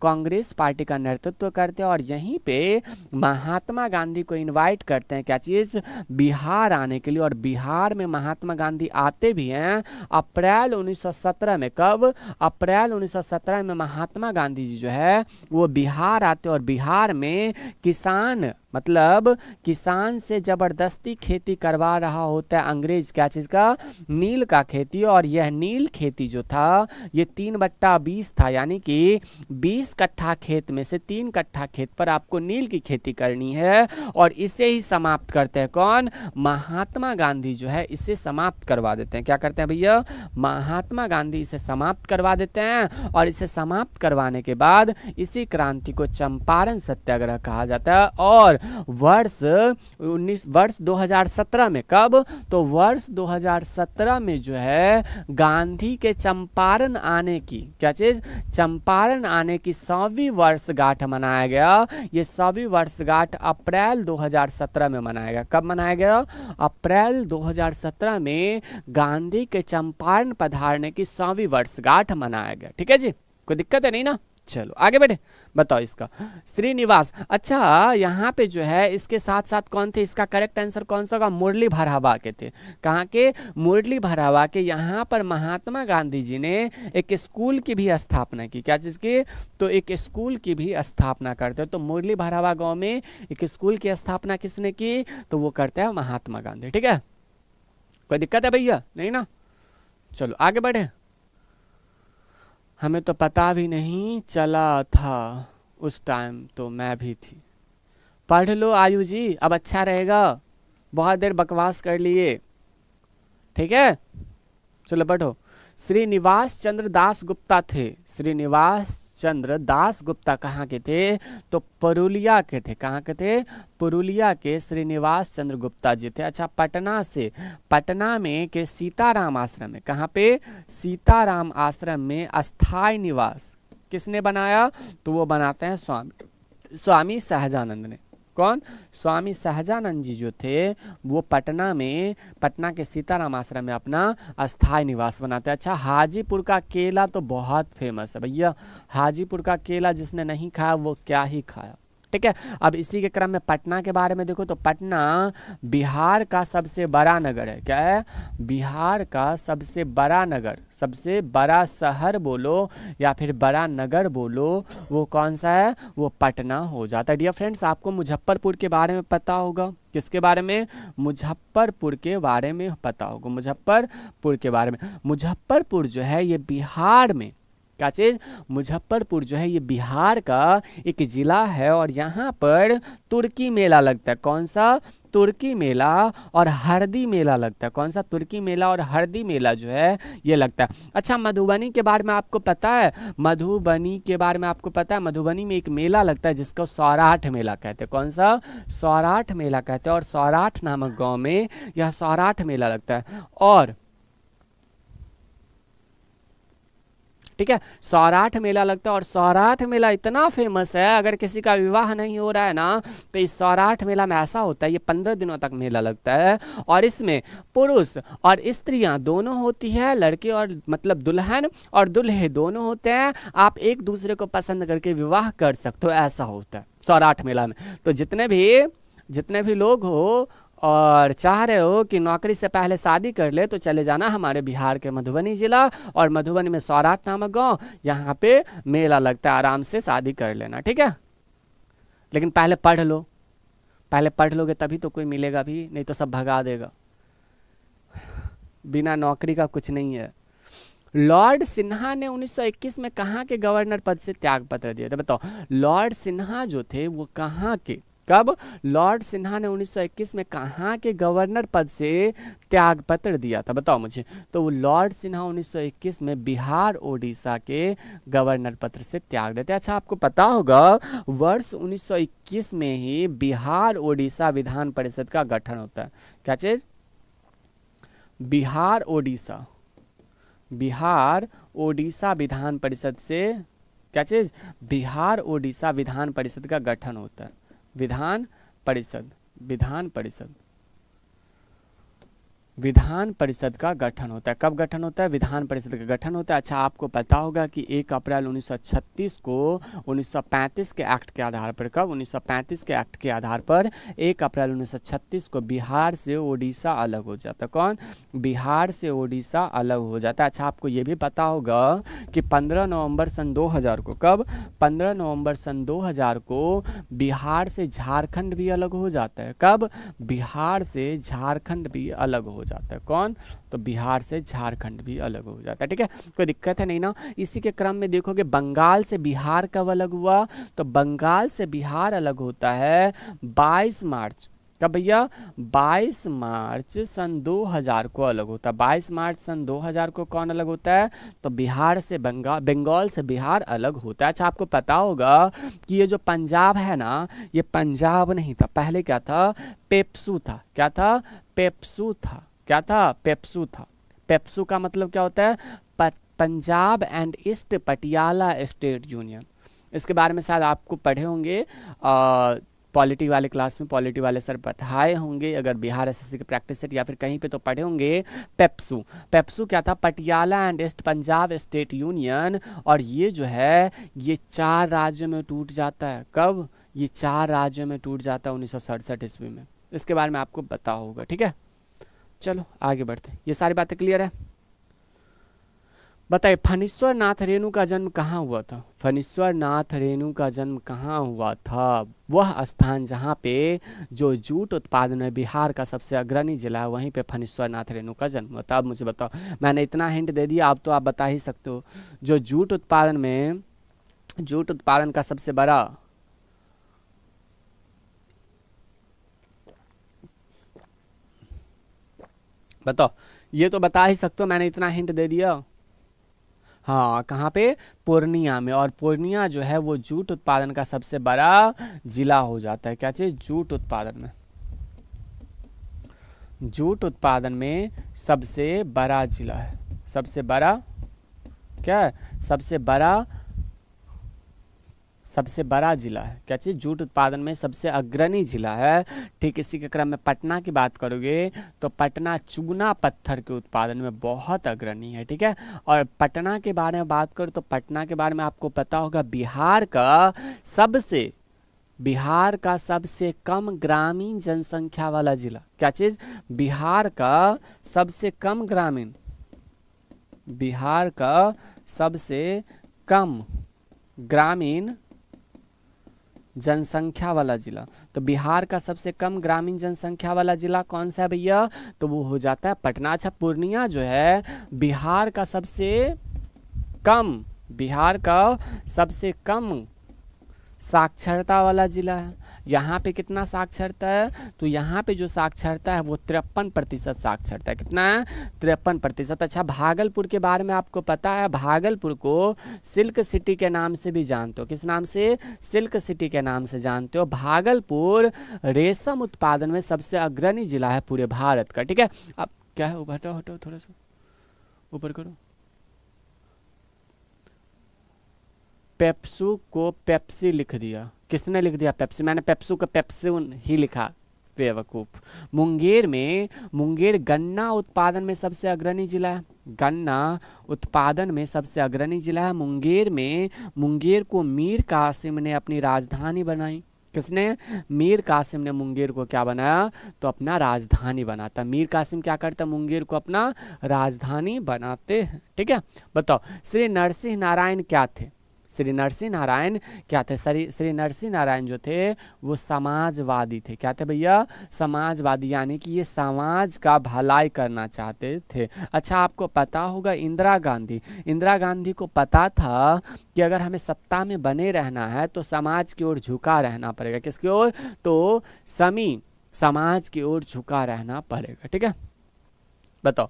कांग्रेस पार्टी का नेतृत्व करते हैं और यहीं पर महात्मा गांधी को इन्वाइट करते हैं क्या चीज़ बिहार आने के लिए और बिहार में महात्मा गांधी संधि आते भी हैं अप्रैल 1917 में कब अप्रैल 1917 में महात्मा गांधी जी जो है वो बिहार आते और बिहार में किसान मतलब किसान से ज़बरदस्ती खेती करवा रहा होता है अंग्रेज क्या चीज़ का नील का खेती और यह नील खेती जो था ये तीन बट्टा बीस था यानी कि बीस कट्ठा खेत में से तीन कट्ठा खेत पर आपको नील की खेती करनी है और इसे ही समाप्त करते हैं कौन महात्मा गांधी जो है इसे समाप्त करवा देते हैं क्या करते हैं भैया महात्मा गांधी इसे समाप्त करवा देते हैं और इसे समाप्त करवाने के बाद इसी क्रांति को चंपारण सत्याग्रह कहा जाता है और वर्ष उन्नीस वर्ष 2017 में कब तो वर्ष 2017 में जो है गांधी के चंपारण आने की क्या चीज़ चंपारण आने की सौवीं वर्षगांठ मनाया गया ये सौवीं वर्षगांठ अप्रैल 2017 में मनाया गया कब मनाया गया अप्रैल 2017 में गांधी के चंपारण पधारने की सौवीं वर्षगांठ मनाया गया ठीक है जी कोई दिक्कत है नहीं ना चलो आगे बैठे बताओ इसका श्रीनिवास अच्छा यहाँ पे जो है इसके साथ साथ कौन थे इसका करेक्ट आंसर कौन सा होगा मुरली भरावा के थे कहाँ के मुरली भरावा के यहाँ पर महात्मा गांधी जी ने एक स्कूल की भी स्थापना की क्या चीज़ की तो एक स्कूल की भी स्थापना करते तो मुरली भरावा गाँव में एक स्कूल की स्थापना किसने की तो वो करते हैं महात्मा गांधी ठीक है कोई दिक्कत है भैया नहीं ना चलो आगे बढ़े हमें तो पता भी नहीं चला था उस टाइम तो मैं भी थी पढ़ लो आयु जी अब अच्छा रहेगा बहुत देर बकवास कर लिए ठीक है चलो बैठो श्रीनिवास चंद्र दास गुप्ता थे श्रीनिवास चंद्र दास गुप्ता कहाँ के थे तो पुरुलिया के थे कहाँ के थे पुरुलिया के श्रीनिवास चंद्र गुप्ता जी थे अच्छा पटना से पटना में के सीताराम आश्रम में कहाँ पे सीताराम आश्रम में अस्थाई निवास किसने बनाया तो वो बनाते हैं स्वामी स्वामी सहजानंद ने कौन स्वामी सहजानंद जी जो थे वो पटना में पटना के सीताराम आश्रम में अपना अस्थायी निवास बनाते अच्छा हाजीपुर का केला तो बहुत फेमस है भैया हाजीपुर का केला जिसने नहीं खाया वो क्या ही खाया ठीक है अब इसी के क्रम में पटना के बारे में देखो तो पटना बिहार का सबसे बड़ा नगर है क्या है बिहार का सबसे बड़ा नगर सबसे बड़ा शहर बोलो या फिर बड़ा नगर बोलो वो कौन सा है वो पटना हो जाता है डियर फ्रेंड्स आपको मुजफ्फरपुर के बारे में पता होगा किसके बारे में मुजफ्फरपुर के बारे में पता होगा मुजफ्फरपुर के बारे में मुजफ्फरपुर जो है ये बिहार में क्या चीज़ मुजफ्फरपुर जो है ये बिहार का एक ज़िला है और यहाँ पर तुर्की मेला लगता है कौन सा तुर्की मेला और हरदी मेला लगता है कौन सा तुर्की मेला और हरदी मेला जो है ये लगता है अच्छा मधुबनी के बारे में आपको पता है मधुबनी के बारे में आपको पता है मधुबनी में एक मेला लगता है जिसको सौराठ मेला कहते हैं कौन सा सौराठ मेला कहते हैं और सौराठ नामक गाँव में यह सौराठ मेला लगता है और ठीक है सौराठ मेला लगता है और सौराठ मेला इतना फेमस है अगर किसी का विवाह नहीं हो रहा है ना तो इस सौराठ मेला में ऐसा होता है ये पंद्रह दिनों तक मेला लगता है और इसमें पुरुष और स्त्रियाँ दोनों होती है लड़के और मतलब दुल्हन और दुल्हे दोनों होते हैं आप एक दूसरे को पसंद करके विवाह कर सकते हो ऐसा होता है सौराठ मेला में तो जितने भी जितने भी लोग हो और चाह रहे हो कि नौकरी से पहले शादी कर ले तो चले जाना हमारे बिहार के मधुबनी ज़िला और मधुबनी में सौराठ नामक गांव यहाँ पे मेला लगता है आराम से शादी कर लेना ठीक है लेकिन पहले पढ़ लो पहले पढ़ लोगे तभी तो कोई मिलेगा भी नहीं तो सब भगा देगा बिना नौकरी का कुछ नहीं है लॉर्ड सिन्हा ने 1921 में कहाँ के गवर्नर पद से त्यागपत्र दिया था बताओ लॉर्ड सिन्हा जो थे वो कहाँ के कब लॉर्ड सिन्हा ने 1921 में कहाँ के गवर्नर पद से त्याग पत्र दिया था बताओ मुझे तो वो लॉर्ड सिन्हा 1921 में बिहार ओडिशा के गवर्नर पत्र से त्याग देते अच्छा आपको पता होगा वर्ष 1921 में ही बिहार ओडिशा विधान परिषद का गठन होता है क्या चीज़ बिहार ओडिशा बिहार ओडिशा विधान परिषद से क्या चीज़ बिहार ओडिशा विधान परिषद का गठन होता है विधान परिषद विधान परिषद विधान परिषद का गठन होता है कब गठन होता है विधान परिषद का गठन होता है अच्छा आपको पता होगा कि एक अप्रैल 1936 को 1935 के एक्ट के आधार पर कब 1935 के एक्ट के आधार पर एक अप्रैल 1936 को बिहार से ओडिशा अलग हो जाता कौन बिहार से ओडिशा अलग हो जाता है अच्छा आपको ये भी पता होगा कि 15 नवंबर सन 2000 को कब 15 नवंबर सन 2000 को बिहार से झारखंड भी अलग हो जाता है कब बिहार से झारखंड भी अलग हो जाता है कौन तो बिहार से झारखंड भी अलग हो जाता है ठीक है कोई दिक्कत है नहीं ना इसी के क्रम में देखोगे बंगाल से बिहार कब अलग हुआ तो बंगाल से बिहार अलग होता है बाईस मार्च कब भैया 22 मार्च सन 2000 को अलग होता है 22 मार्च सन 2000 को कौन अलग होता है तो बिहार से बंगाल बंगाल से बिहार अलग होता है अच्छा आपको पता होगा कि ये जो पंजाब है ना ये पंजाब नहीं था पहले क्या था पेप्सू था क्या था पेप्सू था क्या था पेप्सू था पेप्सू का मतलब क्या होता है Punjab and east Patiala state union इसके बारे में शायद आपको पढ़े होंगे पॉलिटी वाले क्लास में पॉलिटी वाले सर पढ़ाए होंगे अगर Bihar S K practice set या फिर कहीं पे तो पढ़े होंगे पेप्सू पेप्सू क्या था Patiala and east Punjab state union और ये जो है ये चार राज्यों में टूट जाता है कब ये चार राज्यों में टूट जाता है उन्नीस सौ ईस्वी में इसके बारे में आपको पता होगा ठीक है चलो आगे बढ़ते हैं ये सारी बातें क्लियर है बताइए फनीश्वर नाथ रेणु का जन्म कहाँ हुआ था फनीश्वर नाथ रेणु का जन्म कहाँ हुआ था वह स्थान जहाँ पे जो जूट उत्पादन में बिहार का सबसे अग्रणी जिला है वहीं पे फनीश्वर नाथ रेणु का जन्म हुआ था अब मुझे बताओ मैंने इतना हिंट दे दिया अब तो आप बता ही सकते हो जो जूट उत्पादन में जूट उत्पादन का सबसे बड़ा बताओ ये तो बता ही सकते हो मैंने इतना हिंट दे दिया हाँ कहाँ पे पूर्णिया में और पूर्णिया जो है वो जूट उत्पादन का सबसे बड़ा जिला हो जाता है क्या चाहिए जूट उत्पादन में जूट उत्पादन में सबसे बड़ा जिला है सबसे बड़ा क्या है सबसे बड़ा सबसे बड़ा जिला है क्या चीज़ जूट उत्पादन में सबसे अग्रणी जिला है ठीक इसी के क्रम में पटना की बात करोगे तो पटना चूना पत्थर के उत्पादन में बहुत अग्रणी है ठीक है और पटना के बारे में बात करो तो पटना के बारे में आपको पता होगा बिहार का सबसे बिहार का सबसे कम ग्रामीण जनसंख्या वाला जिला क्या चीज़ बिहार का सबसे कम ग्रामीण बिहार का सबसे कम ग्रामीण जनसंख्या वाला जिला तो बिहार का सबसे कम ग्रामीण जनसंख्या वाला जिला कौन सा है भैया तो वो हो जाता है पटना अच्छा पूर्णिया जो है बिहार का सबसे कम बिहार का सबसे कम साक्षरता वाला जिला है यहाँ पे कितना साक्षरता है तो यहाँ पे जो साक्षरता है वो तिरपन प्रतिशत साक्षरता है कितना है तिरपन प्रतिशत अच्छा भागलपुर के बारे में आपको पता है भागलपुर को सिल्क सिटी के नाम से भी जानते हो किस नाम से सिल्क सिटी के नाम से जानते हो भागलपुर रेशम उत्पादन में सबसे अग्रणी जिला है पूरे भारत का ठीक है अब क्या है हटाओ हटो थोड़ा सा ऊपर करो पेप्सू को पेप्सी लिख दिया किसने लिख दिया पेप्सी मैंने पेप्सू का पेप्सून ही लिखा बेवकूफ मुंगेर में मुंगेर गन्ना उत्पादन में सबसे अग्रणी जिला है गन्ना उत्पादन में सबसे अग्रणी जिला है मुंगेर में मुंगेर को मीर कासिम ने अपनी राजधानी बनाई किसने मीर कासिम ने मुंगेर को क्या बनाया तो अपना राजधानी बनाता मीर कासिम क्या करता मुंगेर को अपना राजधानी बनाते हैं ठीक है बताओ श्री नरसिंह नारायण क्या थे श्री नरसिंह नारायण क्या थे श्री श्री नरसिंह नारायण जो थे वो समाजवादी थे क्या थे भैया समाजवादी यानी कि ये समाज का भलाई करना चाहते थे अच्छा आपको पता होगा इंदिरा गांधी इंदिरा गांधी को पता था कि अगर हमें सत्ता में बने रहना है तो समाज की ओर झुका रहना पड़ेगा किसकी ओर तो समी समाज की ओर झुका रहना पड़ेगा ठीक है बताओ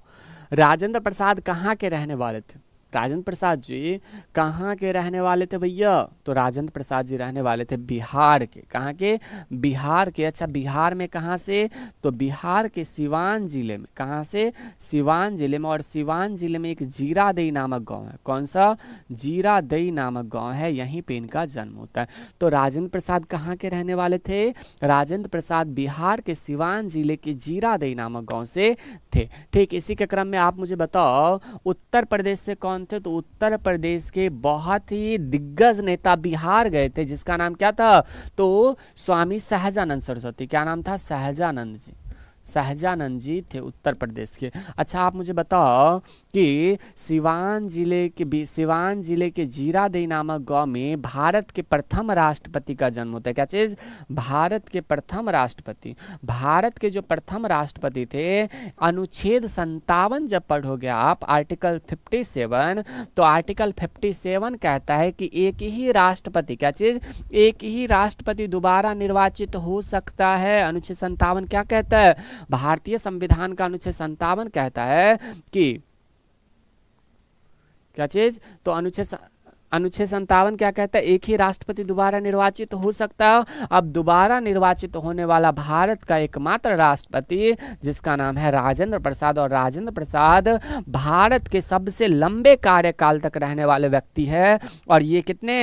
राजेंद्र प्रसाद कहाँ के रहने वाले थे राजेंद्र प्रसाद जी कहाँ के रहने वाले थे भैया तो राजेंद्र प्रसाद जी रहने वाले थे बिहार के कहाँ के बिहार के अच्छा बिहार में कहाँ से तो बिहार के सिवान जिले में कहाँ से सिवान जिले में और सिवान जिले में एक जीरादई नामक गांव है कौन सा जीरादई नामक गांव है यहीं पे इनका जन्म होता है तो राजेंद्र प्रसाद कहाँ के रहने वाले थे राजेंद्र प्रसाद बिहार के सिवान जिले के जीरादई नामक गाँव से थे ठीक इसी के क्रम में आप मुझे बताओ उत्तर प्रदेश से कौन थे तो उत्तर प्रदेश के बहुत ही दिग्गज नेता बिहार गए थे जिसका नाम क्या था तो स्वामी सहजानंद सरस्वती क्या नाम था सहजानंद जी सहजानंद जी थे उत्तर प्रदेश के अच्छा आप मुझे बताओ कि सिवान जिले के सिवान जिले के जीरादेई नामक गांव में भारत के प्रथम राष्ट्रपति का जन्म होता है क्या चीज़ भारत के प्रथम राष्ट्रपति भारत के जो प्रथम राष्ट्रपति थे अनुच्छेद संतावन जब पढ़ोगे आप आर्टिकल 57 तो आर्टिकल 57 कहता है कि एक ही राष्ट्रपति क्या चीज़ एक ही राष्ट्रपति दोबारा निर्वाचित हो सकता है अनुच्छेद संतावन क्या कहता है भारतीय संविधान का अनुच्छेद संतावन कहता है कि क्या चीज तो अनुच्छेद अनुच्छेद संतावन क्या कहता है एक ही राष्ट्रपति दोबारा निर्वाचित हो सकता है अब दोबारा निर्वाचित होने वाला भारत का एकमात्र राष्ट्रपति जिसका नाम है राजेंद्र प्रसाद और राजेंद्र प्रसाद भारत के सबसे लंबे कार्यकाल तक रहने वाले व्यक्ति है और ये कितने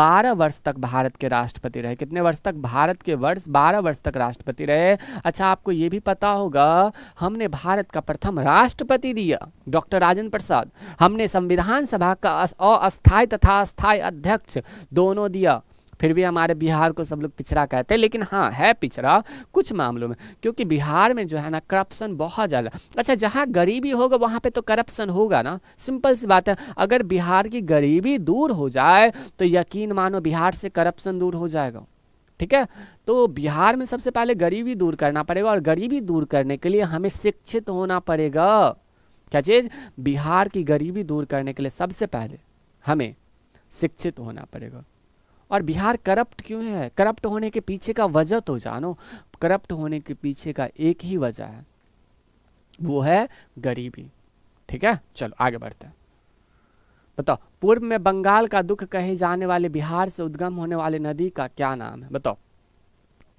बारह वर्ष तक भारत के राष्ट्रपति रहे कितने वर्ष तक भारत के वर्ष बारह वर्ष तक राष्ट्रपति रहे अच्छा आपको ये भी पता होगा हमने भारत का प्रथम राष्ट्रपति दिया डॉक्टर राजेंद्र प्रसाद हमने संविधान सभा का अस्थायी तथा स्थायी अध्यक्ष दोनों दिया फिर भी हमारे बिहार को सब लोग पिछड़ा कहते हैं लेकिन हाँ है पिछड़ा कुछ मामलों में क्योंकि बिहार में जो है ना करप्शन बहुत ज़्यादा अच्छा जहाँ गरीबी होगा वहाँ पे तो करप्शन होगा ना सिंपल सी बात है अगर बिहार की गरीबी दूर हो जाए तो यकीन मानो बिहार से करप्शन दूर हो जाएगा ठीक है तो बिहार में सबसे पहले गरीबी दूर करना पड़ेगा और गरीबी दूर करने के लिए हमें शिक्षित होना पड़ेगा क्या चीज़ बिहार की गरीबी दूर करने के लिए सबसे पहले हमें शिक्षित होना पड़ेगा और बिहार करप्ट क्यों है करप्ट होने के पीछे का वजह तो जानो करप्ट होने के पीछे का एक ही वजह है वो है गरीबी ठीक है चलो आगे बढ़ते हैं बताओ पूर्व में बंगाल का दुख कहे जाने वाले बिहार से उद्गम होने वाले नदी का क्या नाम है बताओ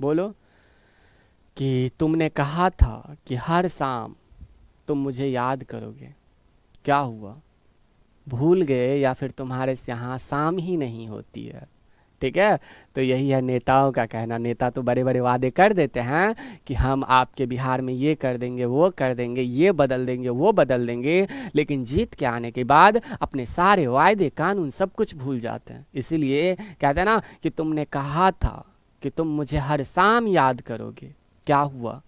बोलो कि तुमने कहा था कि हर शाम तुम मुझे याद करोगे क्या हुआ भूल गए या फिर तुम्हारे यहाँ शाम ही नहीं होती है ठीक है तो यही है नेताओं का कहना नेता तो बड़े बड़े वादे कर देते हैं कि हम आपके बिहार में ये कर देंगे वो कर देंगे ये बदल देंगे वो बदल देंगे लेकिन जीत के आने के बाद अपने सारे वायदे कानून सब कुछ भूल जाते हैं इसीलिए कहते हैं ना कि तुमने कहा था कि तुम मुझे हर शाम याद करोगे क्या हुआ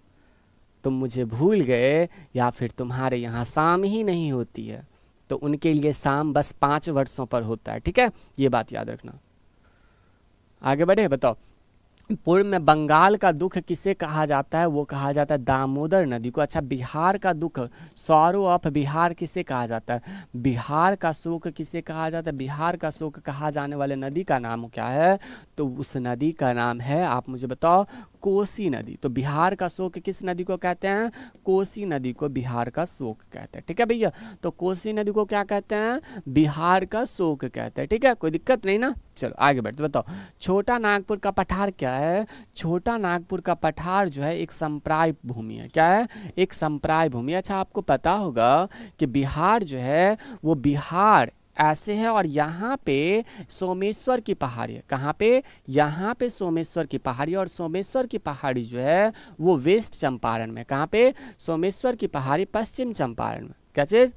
तुम मुझे भूल गए या फिर तुम्हारे यहाँ शाम ही नहीं होती है तो उनके लिए शाम बस पाँच वर्षों पर होता है ठीक है ये बात याद रखना आगे बढ़े बताओ पूर्व में बंगाल का दुख किसे कहा जाता है वो कहा जाता है दामोदर नदी को अच्छा बिहार का दुख सौरव ऑफ बिहार किसे कहा जाता है बिहार का शोक किसे कहा जाता है बिहार का शोक कहा जाने वाले नदी का नाम क्या है तो उस नदी का नाम है आप मुझे बताओ कोसी नदी तो बिहार का शोक किस नदी को कहते हैं कोसी नदी को बिहार का शोक कहते हैं ठीक है भैया तो कोसी नदी को क्या कहते हैं बिहार का शोक कहते हैं ठीक है कोई दिक्कत नहीं ना चलो आगे बढ़ते बताओ छोटा नागपुर का पठार क्या है छोटा नागपुर का पठार जो है एक संप्राय भूमि है क्या है एक संप्राय भूमि अच्छा आपको पता होगा कि बिहार जो है वो बिहार ऐसे है और यहाँ पे सोमेश्वर की पहाड़ी है कहाँ पे यहाँ पे सोमेश्वर की पहाड़ी और सोमेश्वर की पहाड़ी जो है वो वेस्ट चंपारण में कहाँ पे सोमेश्वर की पहाड़ी पश्चिम चंपारण में क्या चीज़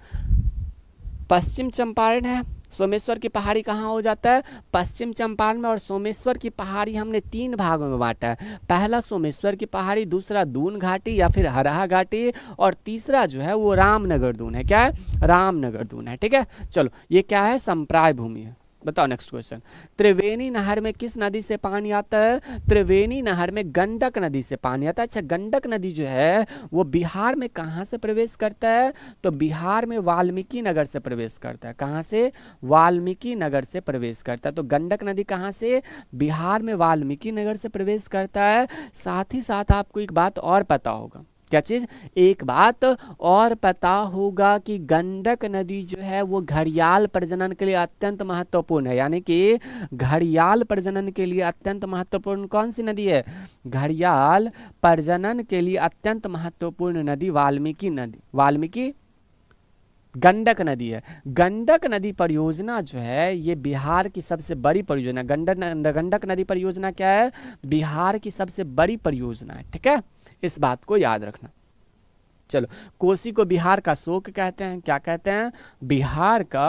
पश्चिम चंपारण है सोमेश्वर की पहाड़ी कहाँ हो जाता है पश्चिम चंपारण में और सोमेश्वर की पहाड़ी हमने तीन भागों में बांटा है पहला सोमेश्वर की पहाड़ी दूसरा दून घाटी या फिर हराहा घाटी और तीसरा जो है वो रामनगर दून है क्या है रामनगर दून है ठीक है चलो ये क्या है संप्राय भूमि है बताओ नेक्स्ट क्वेश्चन त्रिवेणी नहर में किस नदी से पानी आता है त्रिवेणी नहर में गंडक नदी से पानी आता है अच्छा गंडक नदी जो है वो बिहार में कहाँ से प्रवेश करता है तो बिहार में वाल्मीकि नगर से प्रवेश करता है कहाँ से वाल्मीकि नगर से प्रवेश करता है तो गंडक नदी कहाँ से बिहार में वाल्मीकि नगर से प्रवेश करता है साथ ही साथ आपको एक बात और पता होगा क्या चीज़ एक बात और पता होगा कि गंडक नदी जो है वो घड़ियाल प्रजनन के लिए अत्यंत महत्वपूर्ण है यानी कि घड़ियाल प्रजनन के लिए अत्यंत महत्वपूर्ण कौन सी नदी है घड़ियाल प्रजनन के लिए अत्यंत महत्वपूर्ण नदी वाल्मीकि नदी वाल्मीकि गंडक नदी है गंडक नदी परियोजना जो है ये बिहार की सबसे बड़ी परियोजना गंडक गंडक नदी परियोजना क्या है बिहार की सबसे बड़ी परियोजना है ठीक है इस बात को याद रखना चलो कोसी को बिहार का शोक कहते हैं क्या कहते हैं बिहार का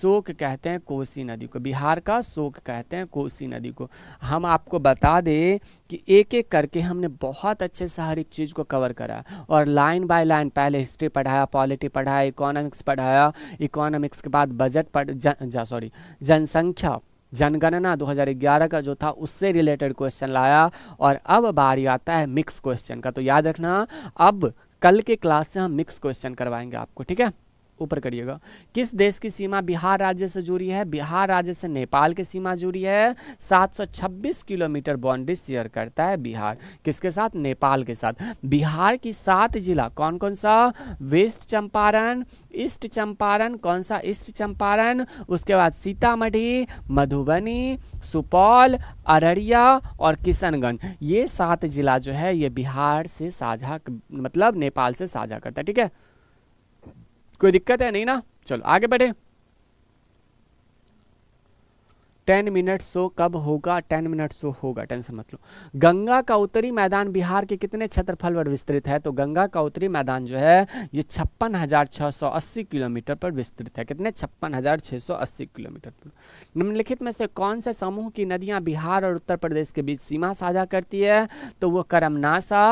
शोक कहते हैं कोसी नदी को बिहार का शोक कहते हैं कोसी नदी को हम आपको बता दें कि एक एक करके हमने बहुत अच्छे से हर एक चीज़ को कवर करा और लाइन बाय लाइन पहले हिस्ट्री पढ़ाया पॉलिटी पढ़ाया इकोनॉमिक्स पढ़ाया इकोनॉमिक्स के बाद बजट पढ़ सॉरी जनसंख्या जनगणना 2011 का जो था उससे रिलेटेड क्वेश्चन लाया और अब बारी आता है मिक्स क्वेश्चन का तो याद रखना अब कल के क्लास से हम मिक्स क्वेश्चन करवाएंगे आपको ठीक है ऊपर करिएगा किस देश की सीमा बिहार राज्य से जुड़ी है बिहार राज्य से नेपाल की सीमा जुड़ी है 726 किलोमीटर बाउंड्री शेयर करता है बिहार किसके साथ नेपाल के साथ बिहार की सात जिला कौन कौन सा वेस्ट चंपारण ईस्ट चंपारण कौन सा ईस्ट चंपारण उसके बाद सीतामढ़ी मधुबनी सुपौल अररिया और किशनगंज ये सात जिला जो है ये बिहार से साझा मतलब नेपाल से साझा करता है ठीक है कोई दिक्कत है नहीं ना चलो आगे बढ़े टेन मिनट शो कब होगा टेन मिनट शो होगा टेंशन मत लो गंगा का उत्तरी मैदान बिहार के कितने क्षेत्रफल पर विस्तृत है तो गंगा का उत्तरी मैदान जो है ये छप्पन हज़ार छः सौ अस्सी किलोमीटर पर विस्तृत है कितने छप्पन हज़ार छः सौ अस्सी किलोमीटर पर निम्नलिखित में से कौन से समूह की नदियाँ बिहार और उत्तर प्रदेश के बीच सीमा साझा करती है तो वो करमनासा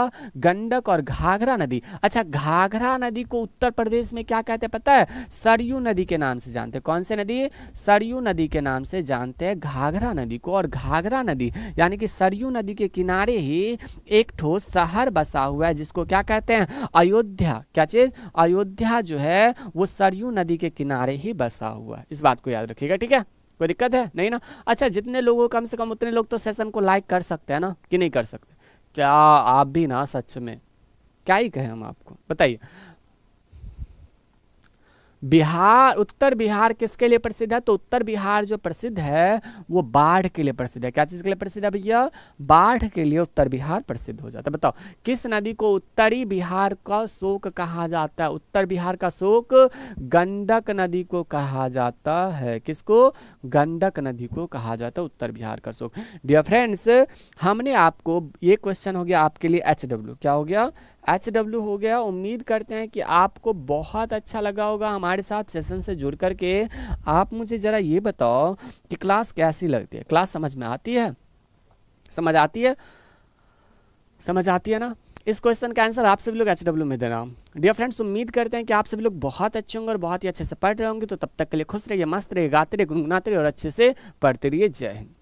गंडक और घाघरा नदी अच्छा घाघरा नदी को उत्तर प्रदेश में क्या कहते हैं पता है सरयू नदी के नाम से जानते कौन से नदी सरयू नदी के नाम से जानते कहते हैं घाघरा नदी को और घाघरा नदी यानी कि सरयू नदी के किनारे ही एक ठोस शहर बसा हुआ है जिसको क्या कहते हैं अयोध्या क्या चीज़ अयोध्या जो है वो सरयू नदी के किनारे ही बसा हुआ है इस बात को याद रखिएगा ठीक है कोई दिक्कत है नहीं ना अच्छा जितने लोगों कम से कम उतने लोग तो सेशन को लाइक कर सकते हैं ना कि नहीं कर सकते क्या आप भी ना सच में क्या ही कहें हम आपको बताइए बिहार उत्तर बिहार किसके लिए प्रसिद्ध है तो उत्तर बिहार जो प्रसिद्ध है वो बाढ़ के लिए प्रसिद्ध है क्या चीज़ के लिए प्रसिद्ध है भैया बाढ़ के लिए उत्तर बिहार प्रसिद्ध हो जाता है बताओ किस नदी को उत्तरी बिहार का शोक कहा जाता है उत्तर बिहार का शोक गंडक नदी को कहा जाता है किसको गंडक नदी को कहा जाता है उत्तर बिहार का शोक डियर फ्रेंड्स हमने आपको ये क्वेश्चन हो गया आपके लिए एच क्या हो गया एच हो गया उम्मीद करते हैं कि आपको बहुत अच्छा लगा होगा हमारे हमारे साथ सेशन से जुड़ करके आप मुझे ज़रा ये बताओ कि क्लास कैसी लगती है क्लास समझ में आती है समझ आती है समझ आती है ना इस क्वेश्चन का आंसर आप सभी लोग एच डब्ल्यू में देना डियर फ्रेंड्स उम्मीद करते हैं कि आप सभी लोग बहुत अच्छे होंगे और बहुत ही अच्छे से पढ़ रहे होंगे तो तब तक के लिए खुश रहिए मस्त रहिए गाते रहिए गुनगुनाते रहिए और अच्छे से पढ़ते रहिए जय हिंद